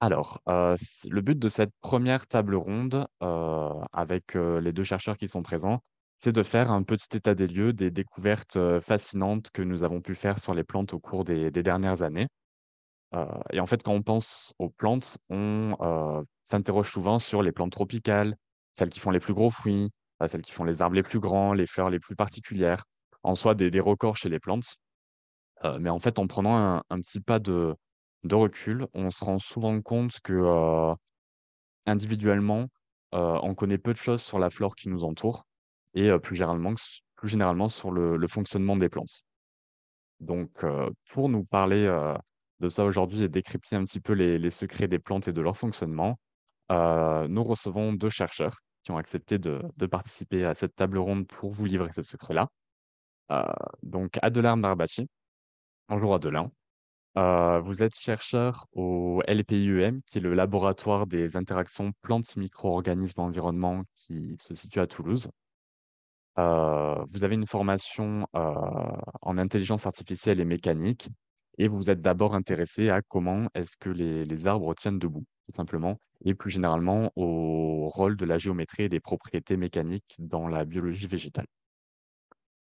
Alors, euh, le but de cette première table ronde euh, avec euh, les deux chercheurs qui sont présents, c'est de faire un petit état des lieux des découvertes fascinantes que nous avons pu faire sur les plantes au cours des, dernières années. et en fait, quand on pense aux plantes, on s'interroge souvent sur les plantes tropicales, celles qui font les plus gros fruits, celles qui font les arbres les plus grands, les fleurs les plus particulières, en soi des, records chez les plantes. mais en fait, en prenant un petit pas de, de recul, on se rend souvent compte que individuellement, on connaît peu de choses sur la flore qui nous entoure et plus généralement, sur le, fonctionnement des plantes. Donc, pour nous parler de ça aujourd'hui et décrypter un petit peu les, secrets des plantes et de leur fonctionnement, nous recevons deux chercheurs qui ont accepté de, participer à cette table ronde pour vous livrer ces secrets-là. donc, en Barbachi. de Adelaine vous êtes chercheur au LPIUM, qui est le laboratoire des interactions plantes-micro-organismes-environnement qui se situe à Toulouse. vous avez une formation en intelligence artificielle et mécanique, et vous vous êtes d'abord intéressé à comment est-ce que les, arbres tiennent debout, tout simplement, et plus généralement au rôle de la géométrie et des propriétés mécaniques dans la biologie végétale.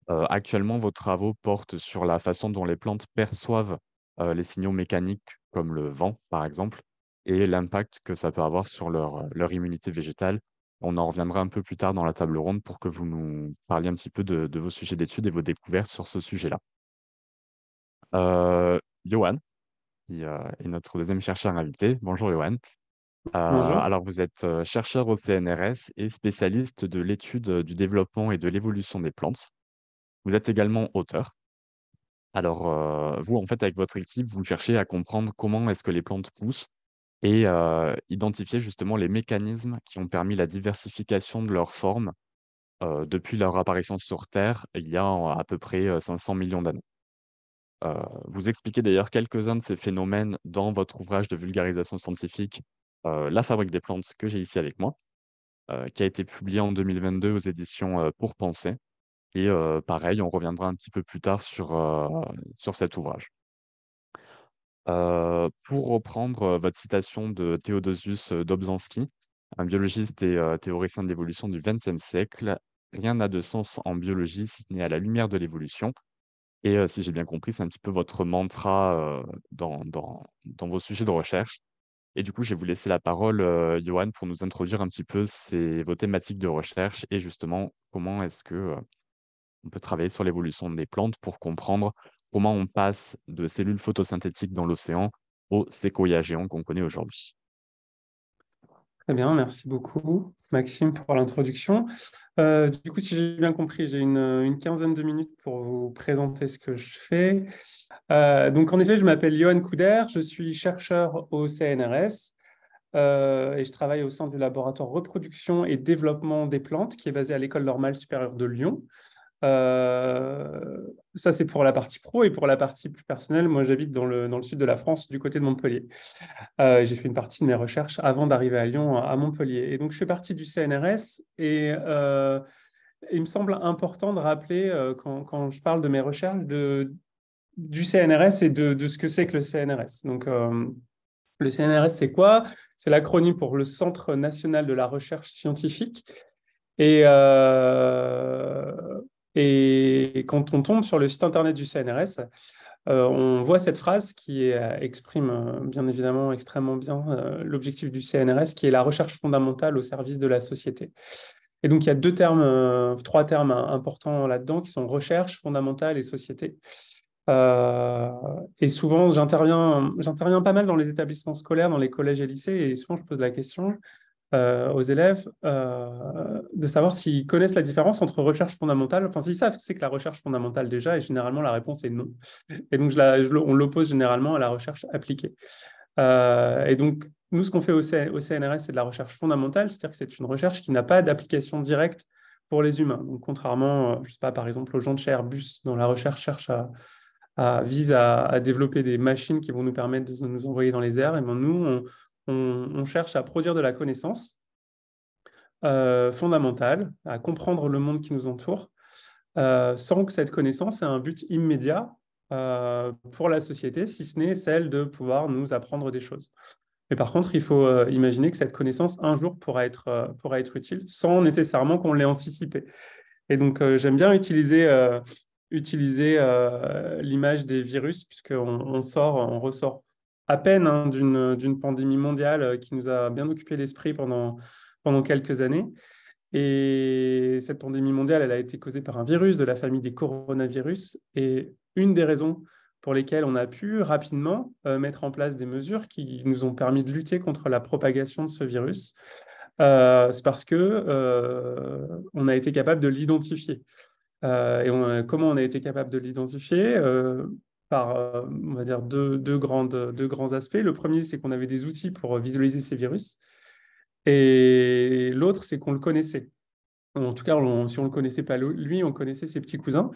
actuellement, vos travaux portent sur la façon dont les plantes perçoivent euh, les signaux mécaniques comme le vent, par exemple, et l'impact que ça peut avoir sur euh, leur, immunité végétale. On en reviendra un peu plus tard dans la table ronde pour que vous nous parliez un petit peu de, vos sujets d'études et vos découvertes sur ce sujet-là. Euh, Johan qui est notre deuxième chercheur invité. Bonjour Johan. Alors vous êtes chercheur au CNRS et spécialiste de l'étude du développement et de l'évolution des plantes. Vous êtes également auteur alors, euh, vous, en fait, avec votre équipe, vous cherchez à comprendre comment est-ce que les plantes poussent et euh, identifier justement les mécanismes qui ont permis la diversification de leurs formes euh, depuis leur apparition sur Terre il y a à peu près 500 millions d'années. vous expliquez d'ailleurs quelques-uns de ces phénomènes dans votre ouvrage de vulgarisation scientifique La fabrique des plantes que j'ai ici avec moi, qui a été publié en 2022 aux éditions Pour Penser. Et pareil, on reviendra un petit peu plus tard sur, sur cet ouvrage. pour reprendre votre citation de Théodosius Dobzhansky, un biologiste et théoricien de l'évolution du XXe siècle, rien n'a de sens en biologie si ce n'est à la lumière de l'évolution. Et si j'ai bien compris, c'est un petit peu votre mantra dans, vos sujets de recherche. Et du coup, je vais vous laisser la parole, Johan, pour nous introduire un petit peu ces, vos thématiques de recherche et justement comment est-ce que on peut travailler sur l'évolution des plantes pour comprendre comment on passe de cellules photosynthétiques dans l'océan aux séquoias géants qu'on connaît aujourd'hui. Très bien, merci beaucoup Maxime pour l'introduction. Euh, du coup, si j'ai bien compris, j'ai une, quinzaine de minutes pour vous présenter ce que je fais. Euh, donc, en effet, je m'appelle Johan Couder, je suis chercheur au CNRS euh, et je travaille au sein du laboratoire reproduction et développement des plantes qui est basé à l'école normale supérieure de Lyon. Euh, ça, c'est pour la partie pro et pour la partie plus personnelle. Moi, j'habite dans le, dans le, sud de la France, du côté de Montpellier. Euh, j'ai fait une partie de mes recherches avant d'arriver à Lyon, à Montpellier. Et donc, je fais partie du CNRS et euh, il me semble important de rappeler, quand, quand, je parle de mes recherches, de, du CNRS et de, de ce que c'est que le CNRS. Donc, le CNRS, c'est quoi C'est l'acronyme pour le Centre national de la recherche scientifique. Et et quand on tombe sur le site internet du CNRS, euh, on voit cette phrase qui euh, exprime euh, bien évidemment extrêmement bien l'objectif du CNRS, qui est la recherche fondamentale au service de la société. Et donc, il y a deux termes, trois termes hein, importants là-dedans, qui sont recherche fondamentale et société. et souvent, j'interviens pas mal dans les établissements scolaires, dans les collèges et lycées, et souvent, je pose la question, euh, aux élèves euh, de savoir s'ils connaissent la différence entre recherche fondamentale, enfin s'ils savent c'est que la recherche fondamentale déjà, et généralement la réponse est non. Et donc je on l'oppose généralement à la recherche appliquée. Euh, et donc nous, ce qu'on fait au, CNRS, c'est de la recherche fondamentale, c'est-à-dire que c'est une recherche qui n'a pas d'application directe pour les humains. Donc contrairement, je sais pas, par exemple aux gens de chez Airbus, dont la recherche cherche à, vise à, à, développer des machines qui vont nous permettre de nous envoyer dans les airs, et bien nous, on, on, cherche à produire de la connaissance euh, fondamentale, à comprendre le monde qui nous entoure, euh, sans que cette connaissance ait un but immédiat euh, pour la société, si ce n'est celle de pouvoir nous apprendre des choses. Mais par contre, il faut imaginer que cette connaissance, un jour, pourra être, pourra être utile, sans nécessairement qu'on l'ait anticipée. Et donc, j'aime bien utiliser utiliser l'image des virus, puisqu'on on sort, on ressort à peine hein, d'une pandémie mondiale euh, qui nous a bien occupé l'esprit pendant, pendant quelques années. Et cette pandémie mondiale, elle a été causée par un virus de la famille des coronavirus. Et une des raisons pour lesquelles on a pu rapidement euh, mettre en place des mesures qui nous ont permis de lutter contre la propagation de ce virus, euh, c'est parce que on a été capable de l'identifier. et comment on a été capable de l'identifier par, euh, on va dire, deux, deux, grandes, deux grands aspects. Le premier, c'est qu'on avait des outils pour visualiser ces virus. Et l'autre, c'est qu'on le connaissait. En tout cas, si on ne le connaissait pas lui, on connaissait ses petits cousins.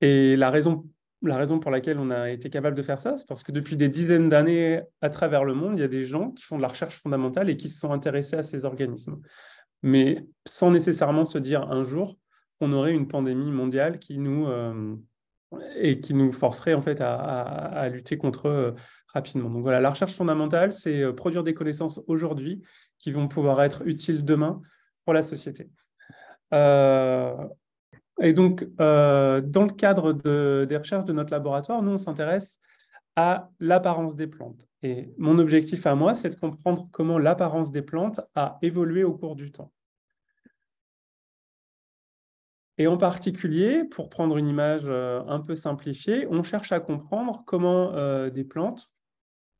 Et la raison, la raison pour laquelle on a été capable de faire ça, c'est parce que depuis des dizaines d'années à travers le monde, il y a des gens qui font de la recherche fondamentale et qui se sont intéressés à ces organismes. Mais sans nécessairement se dire un jour, on aurait une pandémie mondiale qui nous, euh, et qui nous forcerait en fait à, lutter contre eux rapidement. Donc voilà, la recherche fondamentale, c'est euh, produire des connaissances aujourd'hui qui vont pouvoir être utiles demain pour la société. Euh, et donc, euh, dans le cadre des recherches de notre laboratoire, nous, on s'intéresse à l'apparence des plantes. Et mon objectif à moi, c'est de comprendre comment l'apparence des plantes a évolué au cours du temps. Et en particulier, pour prendre une image euh, un peu simplifiée, on cherche à comprendre comment euh, des plantes,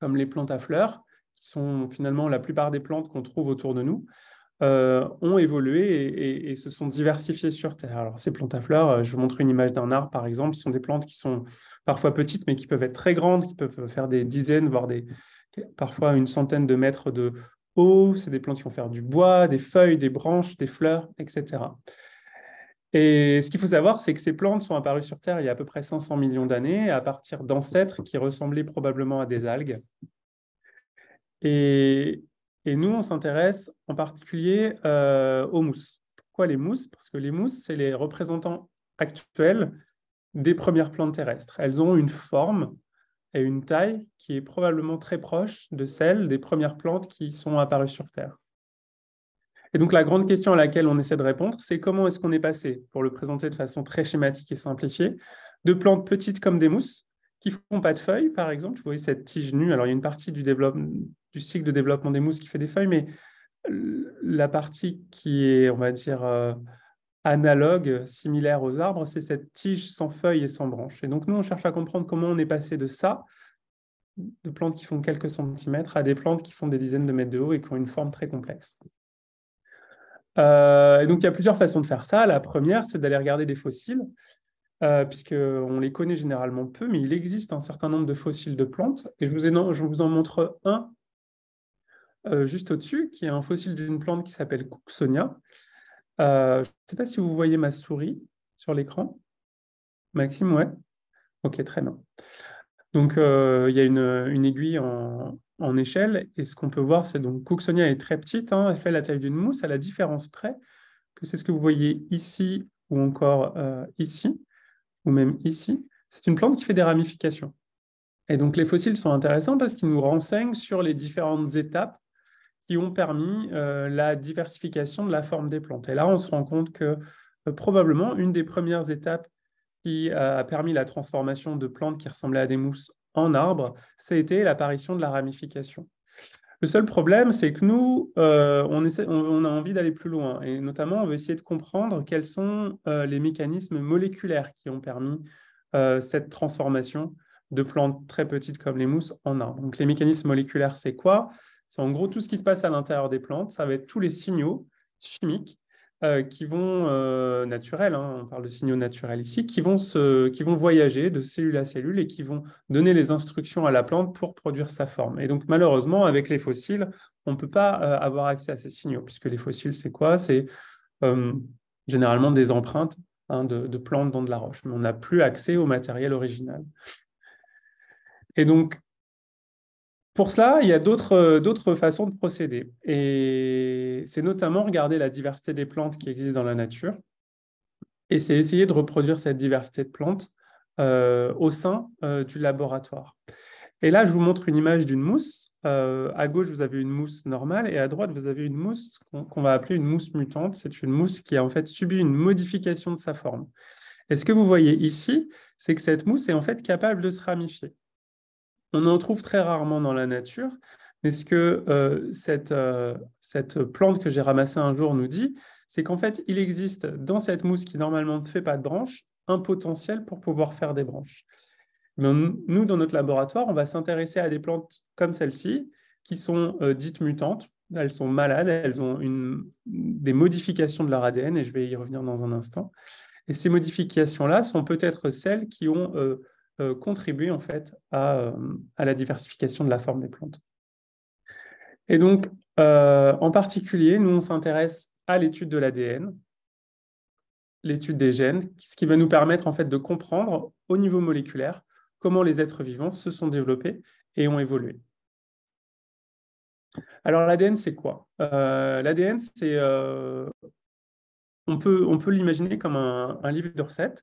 comme les plantes à fleurs, qui sont finalement la plupart des plantes qu'on trouve autour de nous, euh, ont évolué et, se sont diversifiées sur Terre. Alors, ces plantes à fleurs, je vous montre une image d'un arbre, par exemple, ce sont des plantes qui sont parfois petites, mais qui peuvent être très grandes, qui peuvent faire des dizaines, voire des, parfois une centaine de mètres de haut. C'est des plantes qui vont faire du bois, des feuilles, des branches, des fleurs, etc. Et ce qu'il faut savoir, c'est que ces plantes sont apparues sur Terre il y a à peu près 500 millions d'années, à partir d'ancêtres qui ressemblaient probablement à des algues. Et, nous, on s'intéresse en particulier euh, aux mousses. Pourquoi les mousses Parce que les mousses, c'est les représentants actuels des premières plantes terrestres. Elles ont une forme et une taille qui est probablement très proche de celle des premières plantes qui sont apparues sur Terre. Et donc la grande question à laquelle on essaie de répondre, c'est comment est-ce qu'on est passé, pour le présenter de façon très schématique et simplifiée, de plantes petites comme des mousses, qui ne font pas de feuilles, par exemple. Vous voyez cette tige nue. Alors, il y a une partie du, cycle de développement des mousses qui fait des feuilles, mais la partie qui est, on va dire, euh, analogue, similaire aux arbres, c'est cette tige sans feuilles et sans branches. Et donc, nous, on cherche à comprendre comment on est passé de ça, de plantes qui font quelques centimètres, à des plantes qui font des dizaines de mètres de haut et qui ont une forme très complexe. Euh, et donc, il y a plusieurs façons de faire ça. La première, c'est d'aller regarder des fossiles, euh, puisqu'on les connaît généralement peu, mais il existe un certain nombre de fossiles de plantes. Et je vous, en montre un euh, juste au-dessus, qui est un fossile d'une plante qui s'appelle Cooksonia. je ne sais pas si vous voyez ma souris sur l'écran. Maxime, ouais. Ok, très bien. Donc, il y a une aiguille en, en échelle. Et ce qu'on peut voir, c'est donc Cooksonia est très petite, hein. elle fait la taille d'une mousse, à la différence près que c'est ce que vous voyez ici ou encore euh, ici, ou même ici. C'est une plante qui fait des ramifications. Et donc les fossiles sont intéressants parce qu'ils nous renseignent sur les différentes étapes qui ont permis euh, la diversification de la forme des plantes. Et là, on se rend compte que euh, probablement une des premières étapes qui a permis la transformation de plantes qui ressemblaient à des mousses en arbre, c'était l'apparition de la ramification. Le seul problème, c'est que nous, euh, on, a envie d'aller plus loin. Et notamment, on veut essayer de comprendre quels sont euh, les mécanismes moléculaires qui ont permis euh, cette transformation de plantes très petites comme les mousses en arbre. Donc, les mécanismes moléculaires, c'est quoi C'est en gros tout ce qui se passe à l'intérieur des plantes. Ça va être tous les signaux chimiques euh, qui vont euh, hein, on parle de signaux naturels ici, qui vont, se, qui vont voyager de cellule à cellule et qui vont donner les instructions à la plante pour produire sa forme. Et donc malheureusement, avec les fossiles, on ne peut pas euh, avoir accès à ces signaux, puisque les fossiles, c'est quoi C'est euh, généralement des empreintes hein, de, de plantes dans de la roche, mais on n'a plus accès au matériel original. Et donc, pour cela, il y a euh, d'autres façons de procéder. Et c'est notamment regarder la diversité des plantes qui existent dans la nature. Et c'est essayer de reproduire cette diversité de plantes euh, au sein euh, du laboratoire. Et là, je vous montre une image d'une mousse. à gauche, vous avez une mousse normale et à droite, vous avez une mousse qu'on va appeler une mousse mutante. C'est une mousse qui a en fait subi une modification de sa forme. Et ce que vous voyez ici, c'est que cette mousse est en fait capable de se ramifier. On en trouve très rarement dans la nature, mais ce que euh, euh, cette, plante que j'ai ramassée un jour nous dit, c'est qu'en fait, il existe dans cette mousse qui normalement ne fait pas de branches, un potentiel pour pouvoir faire des branches. nous, dans notre laboratoire, on va s'intéresser à des plantes comme celle-ci, qui sont euh, dites mutantes. Elles sont malades, elles ont une, des modifications de leur ADN, et je vais y revenir dans un instant. Et ces modifications-là sont peut-être celles qui ont euh, contribuer en fait euh, à, la diversification de la forme des plantes. Et donc, euh, en particulier, nous, on s'intéresse à l'étude de l'ADN, l'étude des gènes, ce qui va nous permettre en fait de comprendre au niveau moléculaire comment les êtres vivants se sont développés et ont évolué. Alors l'ADN, c'est quoi L'ADN, c'est... on peut, l'imaginer comme un, livre de recettes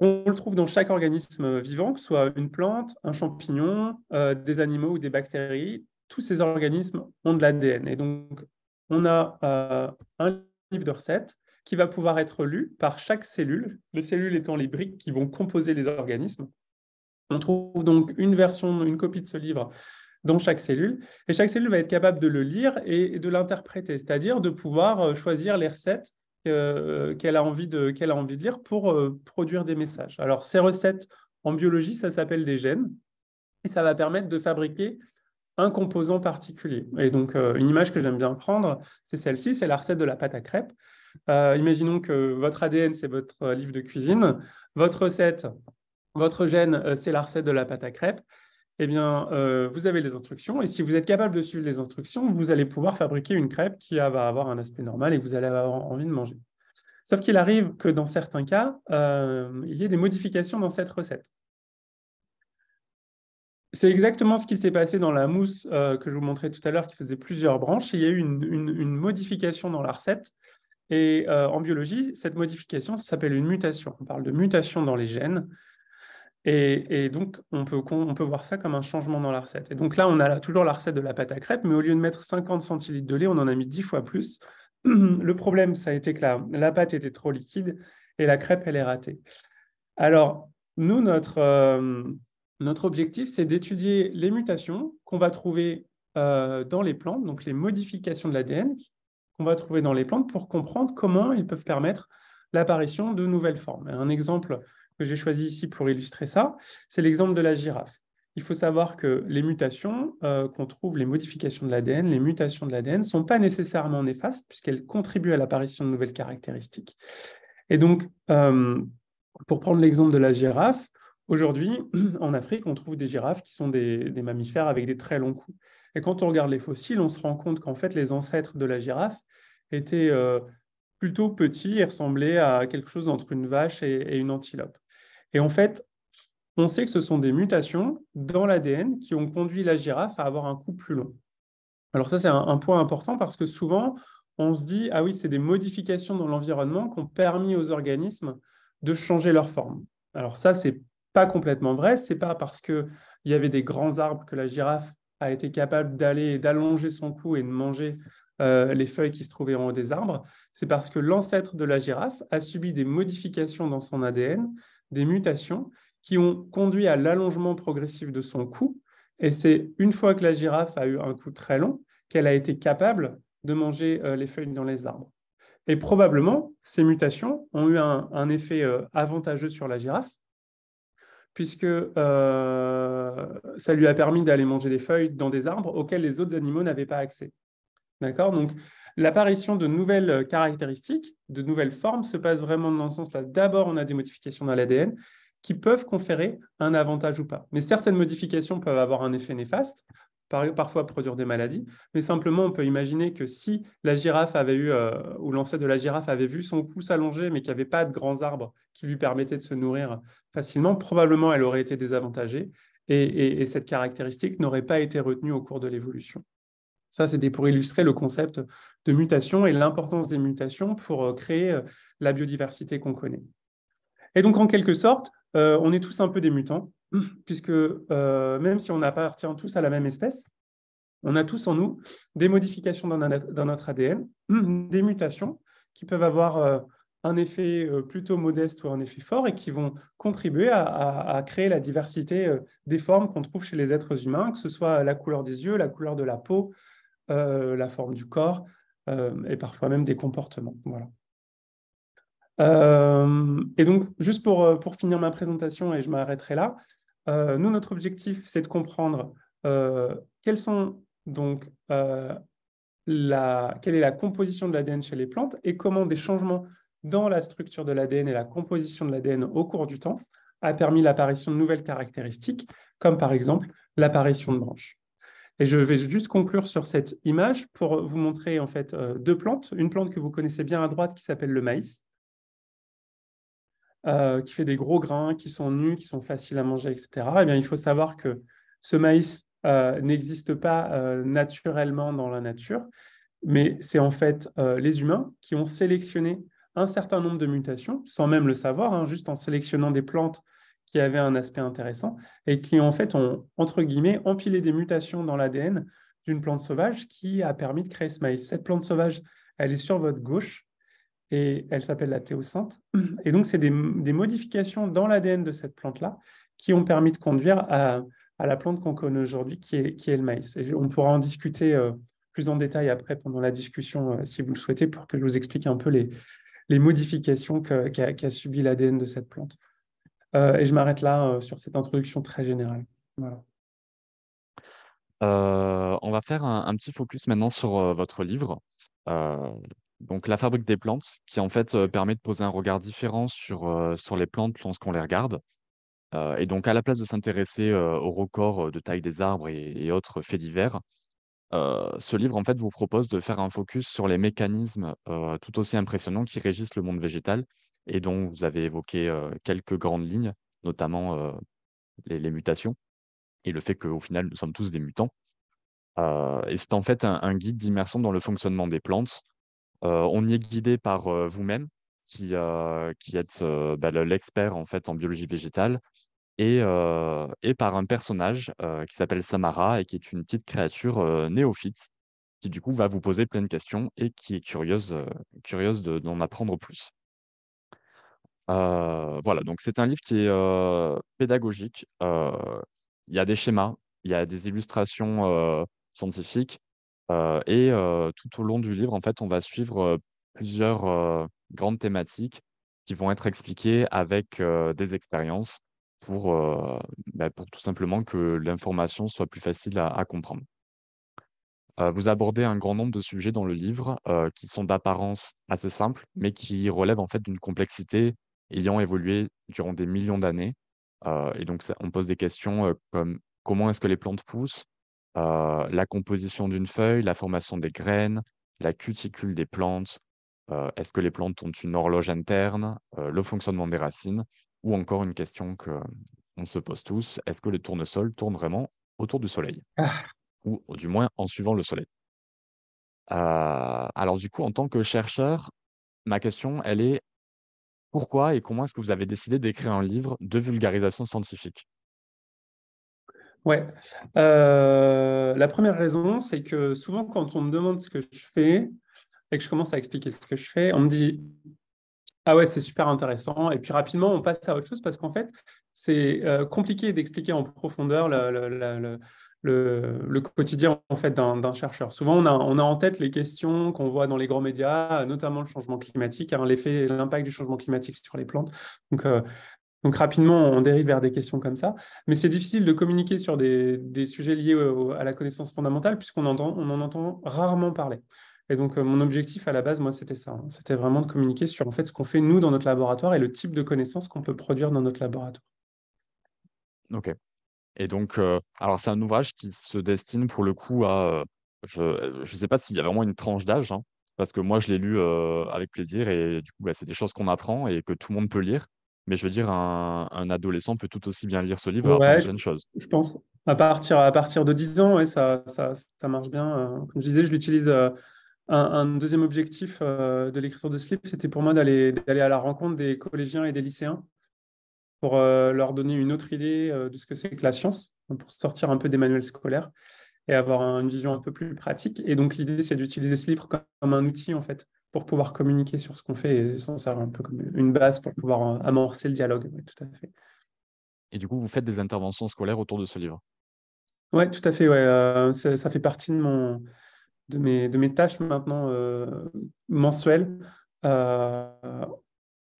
on le trouve dans chaque organisme vivant, que ce soit une plante, un champignon, euh, des animaux ou des bactéries. Tous ces organismes ont de l'ADN. Et donc, on a euh, un livre de recettes qui va pouvoir être lu par chaque cellule, les cellules étant les briques qui vont composer les organismes. On trouve donc une version, une copie de ce livre dans chaque cellule. Et chaque cellule va être capable de le lire et de l'interpréter, c'est-à-dire de pouvoir euh, choisir les recettes euh, qu'elle a, envie de, a envie de lire pour euh, produire des messages. Alors, ces recettes en biologie, ça s'appelle des gènes, et ça va permettre de fabriquer un composant particulier. Et donc, euh, une image que j'aime bien prendre, c'est celle-ci, c'est la recette de la pâte à crêpes. imaginons que votre ADN, c'est votre livre de cuisine, votre recette, votre gène, c'est la recette de la pâte à crêpes eh bien, euh, vous avez les instructions. Et si vous êtes capable de suivre les instructions, vous allez pouvoir fabriquer une crêpe qui va avoir un aspect normal et vous allez avoir envie de manger. Sauf qu'il arrive que dans certains cas, euh, il y ait des modifications dans cette recette. C'est exactement ce qui s'est passé dans la mousse euh, que je vous montrais tout à l'heure, qui faisait plusieurs branches. Il y a eu une modification dans la recette. Et en biologie, cette modification s'appelle une mutation. On parle de mutation dans les gènes. Et, donc, on peut, on peut voir ça comme un changement dans la recette. Et donc là, on a toujours la recette de la pâte à crêpes, mais au lieu de mettre 50 centilitres de lait, on en a mis 10 fois plus. Le problème, ça a été que la, pâte était trop liquide et la crêpe, elle est ratée. Alors, nous, notre, euh, notre objectif, c'est d'étudier les mutations qu'on va trouver euh, dans les plantes, donc les modifications de l'ADN qu'on va trouver dans les plantes pour comprendre comment ils peuvent permettre l'apparition de nouvelles formes. Un exemple que j'ai choisi ici pour illustrer ça, c'est l'exemple de la girafe. Il faut savoir que les mutations euh, qu'on trouve, les modifications de l'ADN, les mutations de l'ADN ne sont pas nécessairement néfastes puisqu'elles contribuent à l'apparition de nouvelles caractéristiques. Et donc, euh, pour prendre l'exemple de la girafe, aujourd'hui, en Afrique, on trouve des girafes qui sont des, mammifères avec des très longs coups. Et quand on regarde les fossiles, on se rend compte qu'en fait, les ancêtres de la girafe étaient euh, plutôt petits et ressemblaient à quelque chose entre une vache et une antilope. Et en fait, on sait que ce sont des mutations dans l'ADN qui ont conduit la girafe à avoir un cou plus long. Alors ça, c'est un, point important parce que souvent, on se dit, ah oui, c'est des modifications dans l'environnement qui ont permis aux organismes de changer leur forme. Alors ça, ce n'est pas complètement vrai. Ce n'est pas parce qu'il y avait des grands arbres que la girafe a été capable d'aller, d'allonger son cou et de manger euh, les feuilles qui se trouvaient en haut des arbres. C'est parce que l'ancêtre de la girafe a subi des modifications dans son ADN des mutations qui ont conduit à l'allongement progressif de son cou. Et c'est une fois que la girafe a eu un cou très long qu'elle a été capable de manger euh, les feuilles dans les arbres. Et probablement, ces mutations ont eu un, effet euh, avantageux sur la girafe, puisque euh, ça lui a permis d'aller manger des feuilles dans des arbres auxquels les autres animaux n'avaient pas accès. D'accord Donc, L'apparition de nouvelles caractéristiques, de nouvelles formes se passe vraiment dans le sens là. D'abord, on a des modifications dans l'ADN qui peuvent conférer un avantage ou pas. Mais certaines modifications peuvent avoir un effet néfaste, parfois produire des maladies, mais simplement on peut imaginer que si la girafe avait eu, euh, ou l'ancêtre de la girafe avait vu son cou s'allonger, mais qu'il n'y avait pas de grands arbres qui lui permettaient de se nourrir facilement, probablement elle aurait été désavantagée, et, et cette caractéristique n'aurait pas été retenue au cours de l'évolution. Ça, c'était pour illustrer le concept de mutation et l'importance des mutations pour euh, créer euh, la biodiversité qu'on connaît. Et donc, en quelque sorte, euh, on est tous un peu des mutants, puisque même si on appartient tous à la même espèce, on a tous en nous des modifications dans, notre ADN, des mutations qui peuvent avoir un effet plutôt modeste ou un effet fort et qui vont contribuer à créer la diversité des formes qu'on trouve chez les êtres humains, que ce soit la couleur des yeux, la couleur de la peau, euh, la forme du corps euh, et parfois même des comportements. Voilà. Euh, et donc, juste pour, pour, finir ma présentation, et je m'arrêterai là, nous, notre objectif, c'est de comprendre sont donc quelle est la composition de l'ADN chez les plantes et comment des changements dans la structure de l'ADN et la composition de l'ADN au cours du temps a permis l'apparition de nouvelles caractéristiques, comme par exemple l'apparition de branches. Et je vais juste conclure sur cette image pour vous montrer en fait euh, deux plantes. Une plante que vous connaissez bien à droite qui s'appelle le maïs, euh, qui fait des gros grains, qui sont nus, qui sont faciles à manger, etc. Eh bien, il faut savoir que ce maïs euh, n'existe pas naturellement dans la nature, mais c'est en fait les humains qui ont sélectionné un certain nombre de mutations, sans même le savoir, hein, juste en sélectionnant des plantes qui avait un aspect intéressant et qui, en fait, ont, entre guillemets, empilé des mutations dans l'ADN d'une plante sauvage qui a permis de créer ce maïs. Cette plante sauvage, elle est sur votre gauche et elle s'appelle la théocynte. Et donc, c'est des, modifications dans l'ADN de cette plante-là qui ont permis de conduire à, la plante qu'on connaît aujourd'hui, qui est, qui est, le maïs. on pourra en discuter euh, plus en détail après pendant la discussion, euh, si vous le souhaitez, pour que je vous explique un peu les, les modifications qu'a qu subi l'ADN de cette plante. Euh, et je m'arrête là euh, sur cette introduction très générale. Euh, on va faire un, petit focus maintenant sur votre livre donc la fabrique des plantes, qui en fait permet de poser un regard différent sur, sur les plantes lorsqu'on les regarde. et donc à la place de s'intéresser aux records de taille des arbres et, autres faits divers, ce livre en fait vous propose de faire un focus sur les mécanismes tout aussi impressionnants qui régissent le monde végétal et dont vous avez évoqué quelques grandes lignes, notamment les, mutations et le fait qu'au final, nous sommes tous des mutants. et c'est en fait un, guide d'immersion dans le fonctionnement des plantes. on y est guidé par vous-même, qui, qui êtes bah, l'expert en, fait, en biologie végétale, et, par un personnage qui s'appelle Samara et qui est une petite créature néophyte qui du coup va vous poser plein de questions et qui est curieuse, d'en apprendre plus. Euh, voilà, donc c'est un livre qui est euh, pédagogique. Euh, il y a des schémas, il y a des illustrations scientifiques. et tout au long du livre, en fait, on va suivre plusieurs grandes thématiques qui vont être expliquées avec des expériences bah, pour, tout simplement que l'information soit plus facile à, comprendre vous abordez un grand nombre de sujets dans le livre qui sont d'apparence assez simples mais qui relèvent en fait d'une complexité ayant évolué durant des millions d'années. Euh, et donc, on pose des questions euh, comme comment est-ce que les plantes poussent, euh, la composition d'une feuille, la formation des graines, la cuticule des plantes, est-ce que les plantes ont une horloge interne, le fonctionnement des racines, ou encore une question qu'on se pose tous, est-ce que le tournesol tourne vraiment autour du soleil ah. Ou du moins en suivant le soleil. alors du coup, en tant que chercheur, ma question, elle est, pourquoi et comment est-ce que vous avez décidé d'écrire un livre de vulgarisation scientifique Ouais. Euh, la première raison, c'est que souvent, quand on me demande ce que je fais et que je commence à expliquer ce que je fais, on me dit Ah ouais, c'est super intéressant. Et puis rapidement, on passe à autre chose parce qu'en fait, c'est euh, compliqué d'expliquer en profondeur le, quotidien en fait d'un chercheur. Souvent, on a, on a, en tête les questions qu'on voit dans les grands médias, notamment le changement climatique, hein, l'effet, l'impact du changement climatique sur les plantes. Donc, euh, donc rapidement, on dérive vers des questions comme ça. Mais c'est difficile de communiquer sur des, des sujets liés à la connaissance fondamentale puisqu'on on en entend rarement parler. Et donc, euh, mon objectif à la base, moi, c'était ça. Hein. c'était vraiment de communiquer sur en fait ce qu'on fait nous dans notre laboratoire et le type de connaissances qu'on peut produire dans notre laboratoire. Ok, et donc, euh, alors c'est un ouvrage qui se destine pour le coup à, euh, je ne euh, sais pas s'il y a vraiment une tranche d'âge, hein, parce que moi je l'ai lu avec plaisir et du coup bah, c'est des choses qu'on apprend et que tout le monde peut lire. Mais je veux dire, un, adolescent peut tout aussi bien lire ce livre ouais, Je pense. À partir, à partir de 10 ans, ça, ça, marche bien. Comme je disais, je l'utilise. Un, un, deuxième objectif de l'écriture de ce livre, c'était pour moi d'aller à la rencontre des collégiens et des lycéens pour euh, leur donner une autre idée euh, de ce que c'est que la science, pour sortir un peu des manuels scolaires et avoir une vision un peu plus pratique. Et donc l'idée, c'est d'utiliser ce livre comme, un outil, en fait, pour pouvoir communiquer sur ce qu'on fait et s'en servir un peu comme une base pour pouvoir euh, amorcer le dialogue. tout à fait. Et du coup, vous faites des interventions scolaires autour de ce livre Oui, tout à fait. Ouais. ça, fait partie de, mon, de, mes, de mes tâches maintenant mensuelles.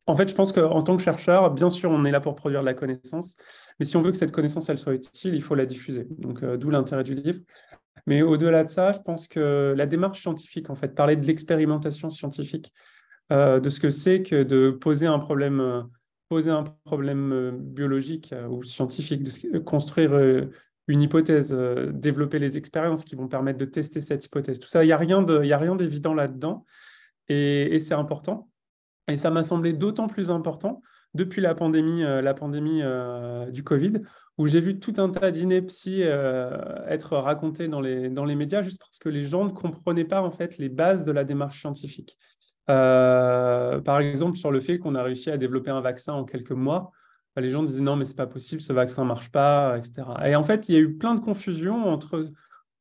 En fait, je pense qu'en tant que chercheur, bien sûr, on est là pour produire de la connaissance, mais si on veut que cette connaissance, elle soit utile, il faut la diffuser. Donc, euh, d'où l'intérêt du livre. Mais au-delà de ça, je pense que la démarche scientifique, en fait, parler de l'expérimentation scientifique, euh, de ce que c'est que de poser un problème, euh, poser un problème biologique ou scientifique, de construire une hypothèse, développer les expériences qui vont permettre de tester cette hypothèse. Tout ça, il n'y a rien d'évident là-dedans. et c'est important. Et ça m'a semblé d'autant plus important depuis la pandémie, euh, la pandémie euh, du Covid, où j'ai vu tout un tas d'inepties euh, être racontées dans les, dans les médias, juste parce que les gens ne comprenaient pas en fait les bases de la démarche scientifique. par exemple, sur le fait qu'on a réussi à développer un vaccin en quelques mois, bah, les gens disaient non, mais c'est pas possible, ce vaccin marche pas, etc. Et en fait, il y a eu plein de confusion entre,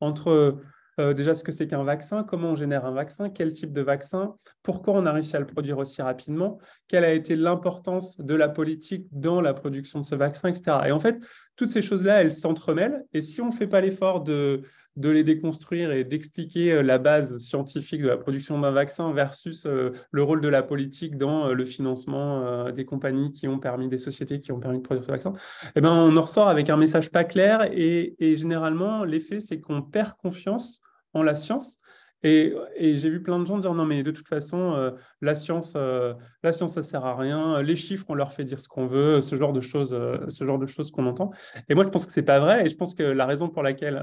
entre euh, déjà ce que c'est qu'un vaccin, comment on génère un vaccin, quel type de vaccin, pourquoi on a réussi à le produire aussi rapidement, quelle a été l'importance de la politique dans la production de ce vaccin, etc. Et en fait, toutes ces choses-là, elles s'entremêlent. Et si on ne fait pas l'effort de, de, les déconstruire et d'expliquer euh, la base scientifique de la production d'un vaccin versus euh, le rôle de la politique dans le financement des compagnies qui ont permis, des sociétés qui ont permis de produire ce vaccin, eh ben, on en ressort avec un message pas clair. et généralement, l'effet, c'est qu'on perd confiance la science. Et, et j'ai vu plein de gens dire non, mais de toute façon, euh, la, science, euh, la science, ça sert à rien. Les chiffres, on leur fait dire ce qu'on veut, ce genre de choses, euh, ce genre de choses qu'on entend. Et moi, je pense que c'est pas vrai. Et je pense que la raison pour laquelle,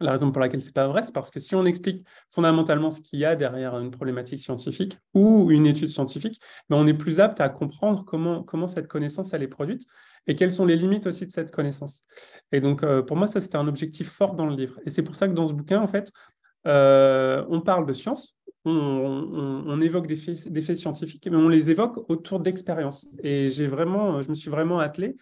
la raison pour laquelle c'est pas vrai, c'est parce que si on explique fondamentalement ce qu'il y a derrière une problématique scientifique ou une étude scientifique, mais ben, on est plus apte à comprendre comment, comment cette connaissance elle est produite et quelles sont les limites aussi de cette connaissance. Et donc, euh, pour moi, ça, c'était un objectif fort dans le livre. Et c'est pour ça que dans ce bouquin, en fait, euh, on parle de science, on, évoque des faits, des faits, scientifiques, mais on les évoque autour d'expériences. Et j'ai vraiment, je me suis vraiment attelé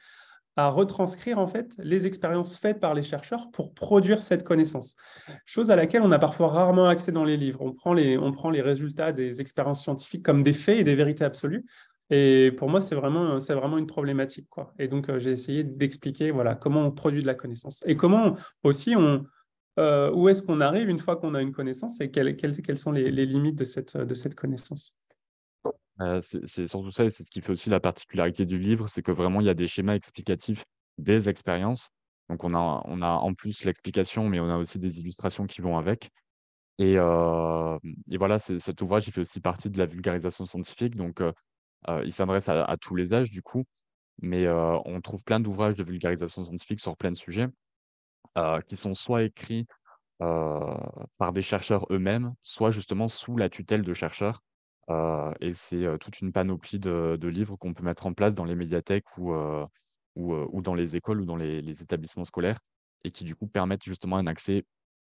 à retranscrire en fait les expériences faites par les chercheurs pour produire cette connaissance. Chose à laquelle on a parfois rarement accès dans les livres. On prend les, on prend les résultats des expériences scientifiques comme des faits et des vérités absolues, et pour moi, c'est vraiment, c'est vraiment une problématique. Quoi. Et donc, euh, j'ai essayé d'expliquer voilà, comment on produit de la connaissance et comment aussi on, euh, où est-ce qu'on arrive une fois qu'on a une connaissance et quelles, quelles, sont les, limites de cette, de cette connaissance. Euh, c'est surtout ça, et c'est ce qui fait aussi la particularité du livre, c'est que vraiment, il y a des schémas explicatifs des expériences. Donc, on a, on a en plus l'explication, mais on a aussi des illustrations qui vont avec. Et, et voilà, cet ouvrage, il fait aussi partie de la vulgarisation scientifique. Donc, euh, il s'adresse à, tous les âges, du coup, mais euh, on trouve plein d'ouvrages de vulgarisation scientifique sur plein de sujets euh, qui sont soit écrits par des chercheurs eux-mêmes, soit justement sous la tutelle de chercheurs. et c'est toute une panoplie de, livres qu'on peut mettre en place dans les médiathèques ou, ou, dans les écoles ou dans les, établissements scolaires et qui du coup permettent justement un accès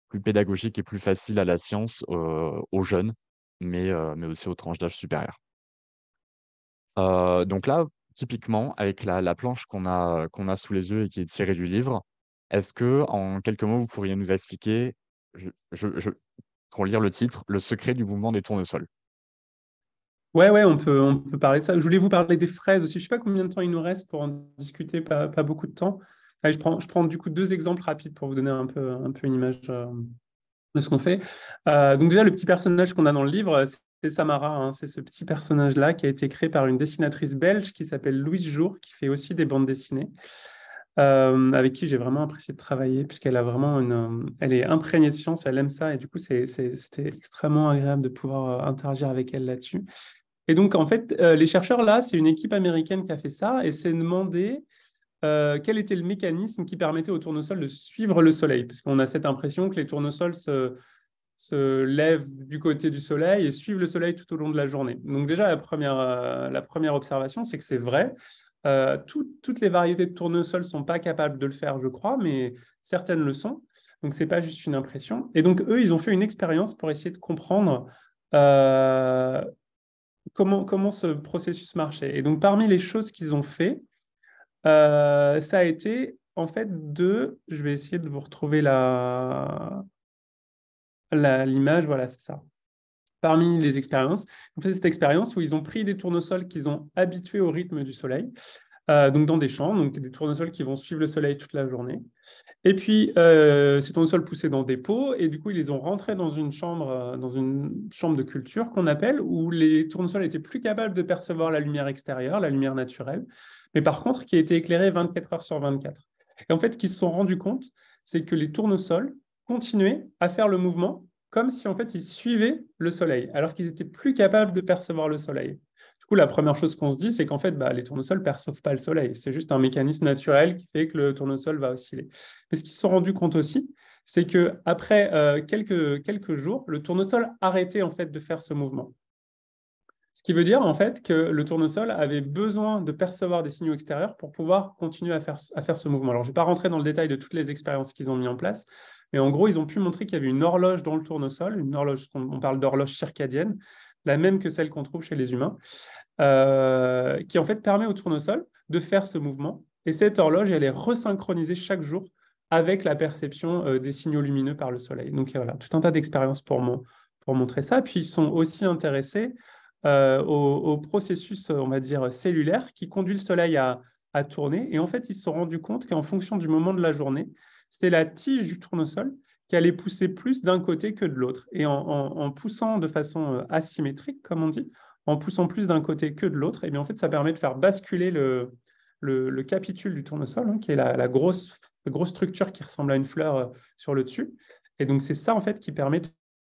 plus pédagogique et plus facile à la science aux jeunes, mais, mais aussi aux tranches d'âge supérieures. Euh, donc là, typiquement, avec la, planche qu'on a, qu'on a sous les yeux et qui est tirée du livre, est-ce que, en quelques mots, vous pourriez nous expliquer, je, pour lire le titre, le secret du mouvement des tournesols Ouais, ouais, on peut, on peut parler de ça. Je voulais vous parler des fraises aussi. Je ne sais pas combien de temps il nous reste pour en discuter, pas, beaucoup de temps. je, prends, je prends du coup deux exemples rapides pour vous donner un peu, un peu une image euh, de ce qu'on fait. Euh, donc déjà, le petit personnage qu'on a dans le livre, c'est Samara, hein, c'est ce petit personnage-là qui a été créé par une dessinatrice belge qui s'appelle Louise Jour, qui fait aussi des bandes dessinées, euh, avec qui j'ai vraiment apprécié de travailler, puisqu'elle a vraiment une, euh, elle est imprégnée de science, elle aime ça, et du coup, c'était extrêmement agréable de pouvoir euh, interagir avec elle là-dessus. Et donc, en fait, les chercheurs, là, c'est une équipe américaine qui a fait ça, et s'est demandé quel était le mécanisme qui permettait au tournesol de suivre le soleil, parce qu'on a cette impression que les tournesols se se lèvent du côté du soleil et suivent le soleil tout au long de la journée. Donc déjà, la première, euh, la première observation, c'est que c'est vrai. Euh, toutes les variétés de tournesols ne sont pas capables de le faire, je crois, mais certaines le sont. Donc ce n'est pas juste une impression. Et donc eux, ils ont fait une expérience pour essayer de comprendre euh, comment, comment ce processus marchait. Et donc parmi les choses qu'ils ont fait, ça a été en fait de, je vais essayer de vous retrouver la, l'image, voilà, c'est ça. Parmi les expériences, on fait cette expérience où ils ont pris des tournesols qu'ils ont habitués au rythme du soleil, euh, donc dans des champs, donc des tournesols qui vont suivre le soleil toute la journée. Et puis, euh, ces tournesols poussaient dans des pots, et du coup, ils les ont rentrés dans une chambre, euh, dans une chambre de culture qu'on appelle, où les tournesols étaient plus capables de percevoir la lumière extérieure, la lumière naturelle, mais par contre, qui était éclairée 24 heures sur 24. Et en fait, ce qu'ils se sont rendus compte, c'est que les tournesols continuer à faire le mouvement comme si en fait ils suivaient le soleil, alors qu'ils étaient plus capables de percevoir le soleil. Du coup, la première chose qu'on se dit, c'est qu'en fait, bah, les tournesols ne perçoivent pas le soleil. C'est juste un mécanisme naturel qui fait que le tournesol va osciller. Mais ce qu'ils se sont rendus compte aussi, c'est que après euh, quelques, quelques jours, le tournesol arrêtait en fait de faire ce mouvement. Ce qui veut dire en fait que le tournesol avait besoin de percevoir des signaux extérieurs pour pouvoir continuer à faire, à faire ce mouvement. Alors, je ne vais pas rentrer dans le détail de toutes les expériences qu'ils ont mis en place, mais en gros, ils ont pu montrer qu'il y avait une horloge dans le tournesol, une horloge, on, parle d'horloge circadienne, la même que celle qu'on trouve chez les humains, euh, qui en fait permet au tournesol de faire ce mouvement. Et cette horloge, elle est resynchronisée chaque jour avec la perception euh, des signaux lumineux par le soleil. Donc voilà, tout un tas d'expériences pour, montrer ça. Puis ils sont aussi intéressés euh, au, processus, on va dire, cellulaire qui conduit le soleil à, à tourner. Et en fait, ils se sont rendus compte qu'en fonction du moment de la journée, c'était la tige du tournesol qui allait pousser plus d'un côté que de l'autre. Et en, poussant de façon euh, asymétrique, comme on dit, en poussant plus d'un côté que de l'autre, et eh bien en fait, ça permet de faire basculer le, capitule du tournesol, hein, qui est la, grosse, structure qui ressemble à une fleur euh, sur le dessus. Et donc, c'est ça, en fait, qui permet de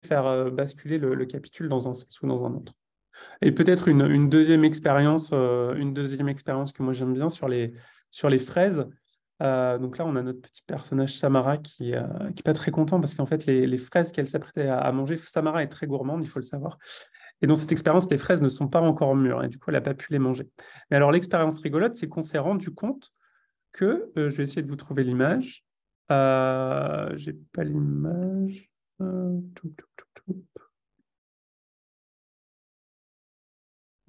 faire euh, basculer le, capitule dans un sens ou dans un autre. Et peut-être une, deuxième expérience, une deuxième expérience que moi j'aime bien sur les, sur les fraises, euh, donc là, on a notre petit personnage Samara qui n'est euh, pas très content parce qu'en fait, les, fraises qu'elle s'apprêtait à, manger, Samara est très gourmande, il faut le savoir. Et dans cette expérience, les fraises ne sont pas encore mûres et du coup, elle n'a pas pu les manger. Mais alors, l'expérience rigolote, c'est qu'on s'est rendu compte que, euh, je vais essayer de vous trouver l'image, j'ai pas l'image.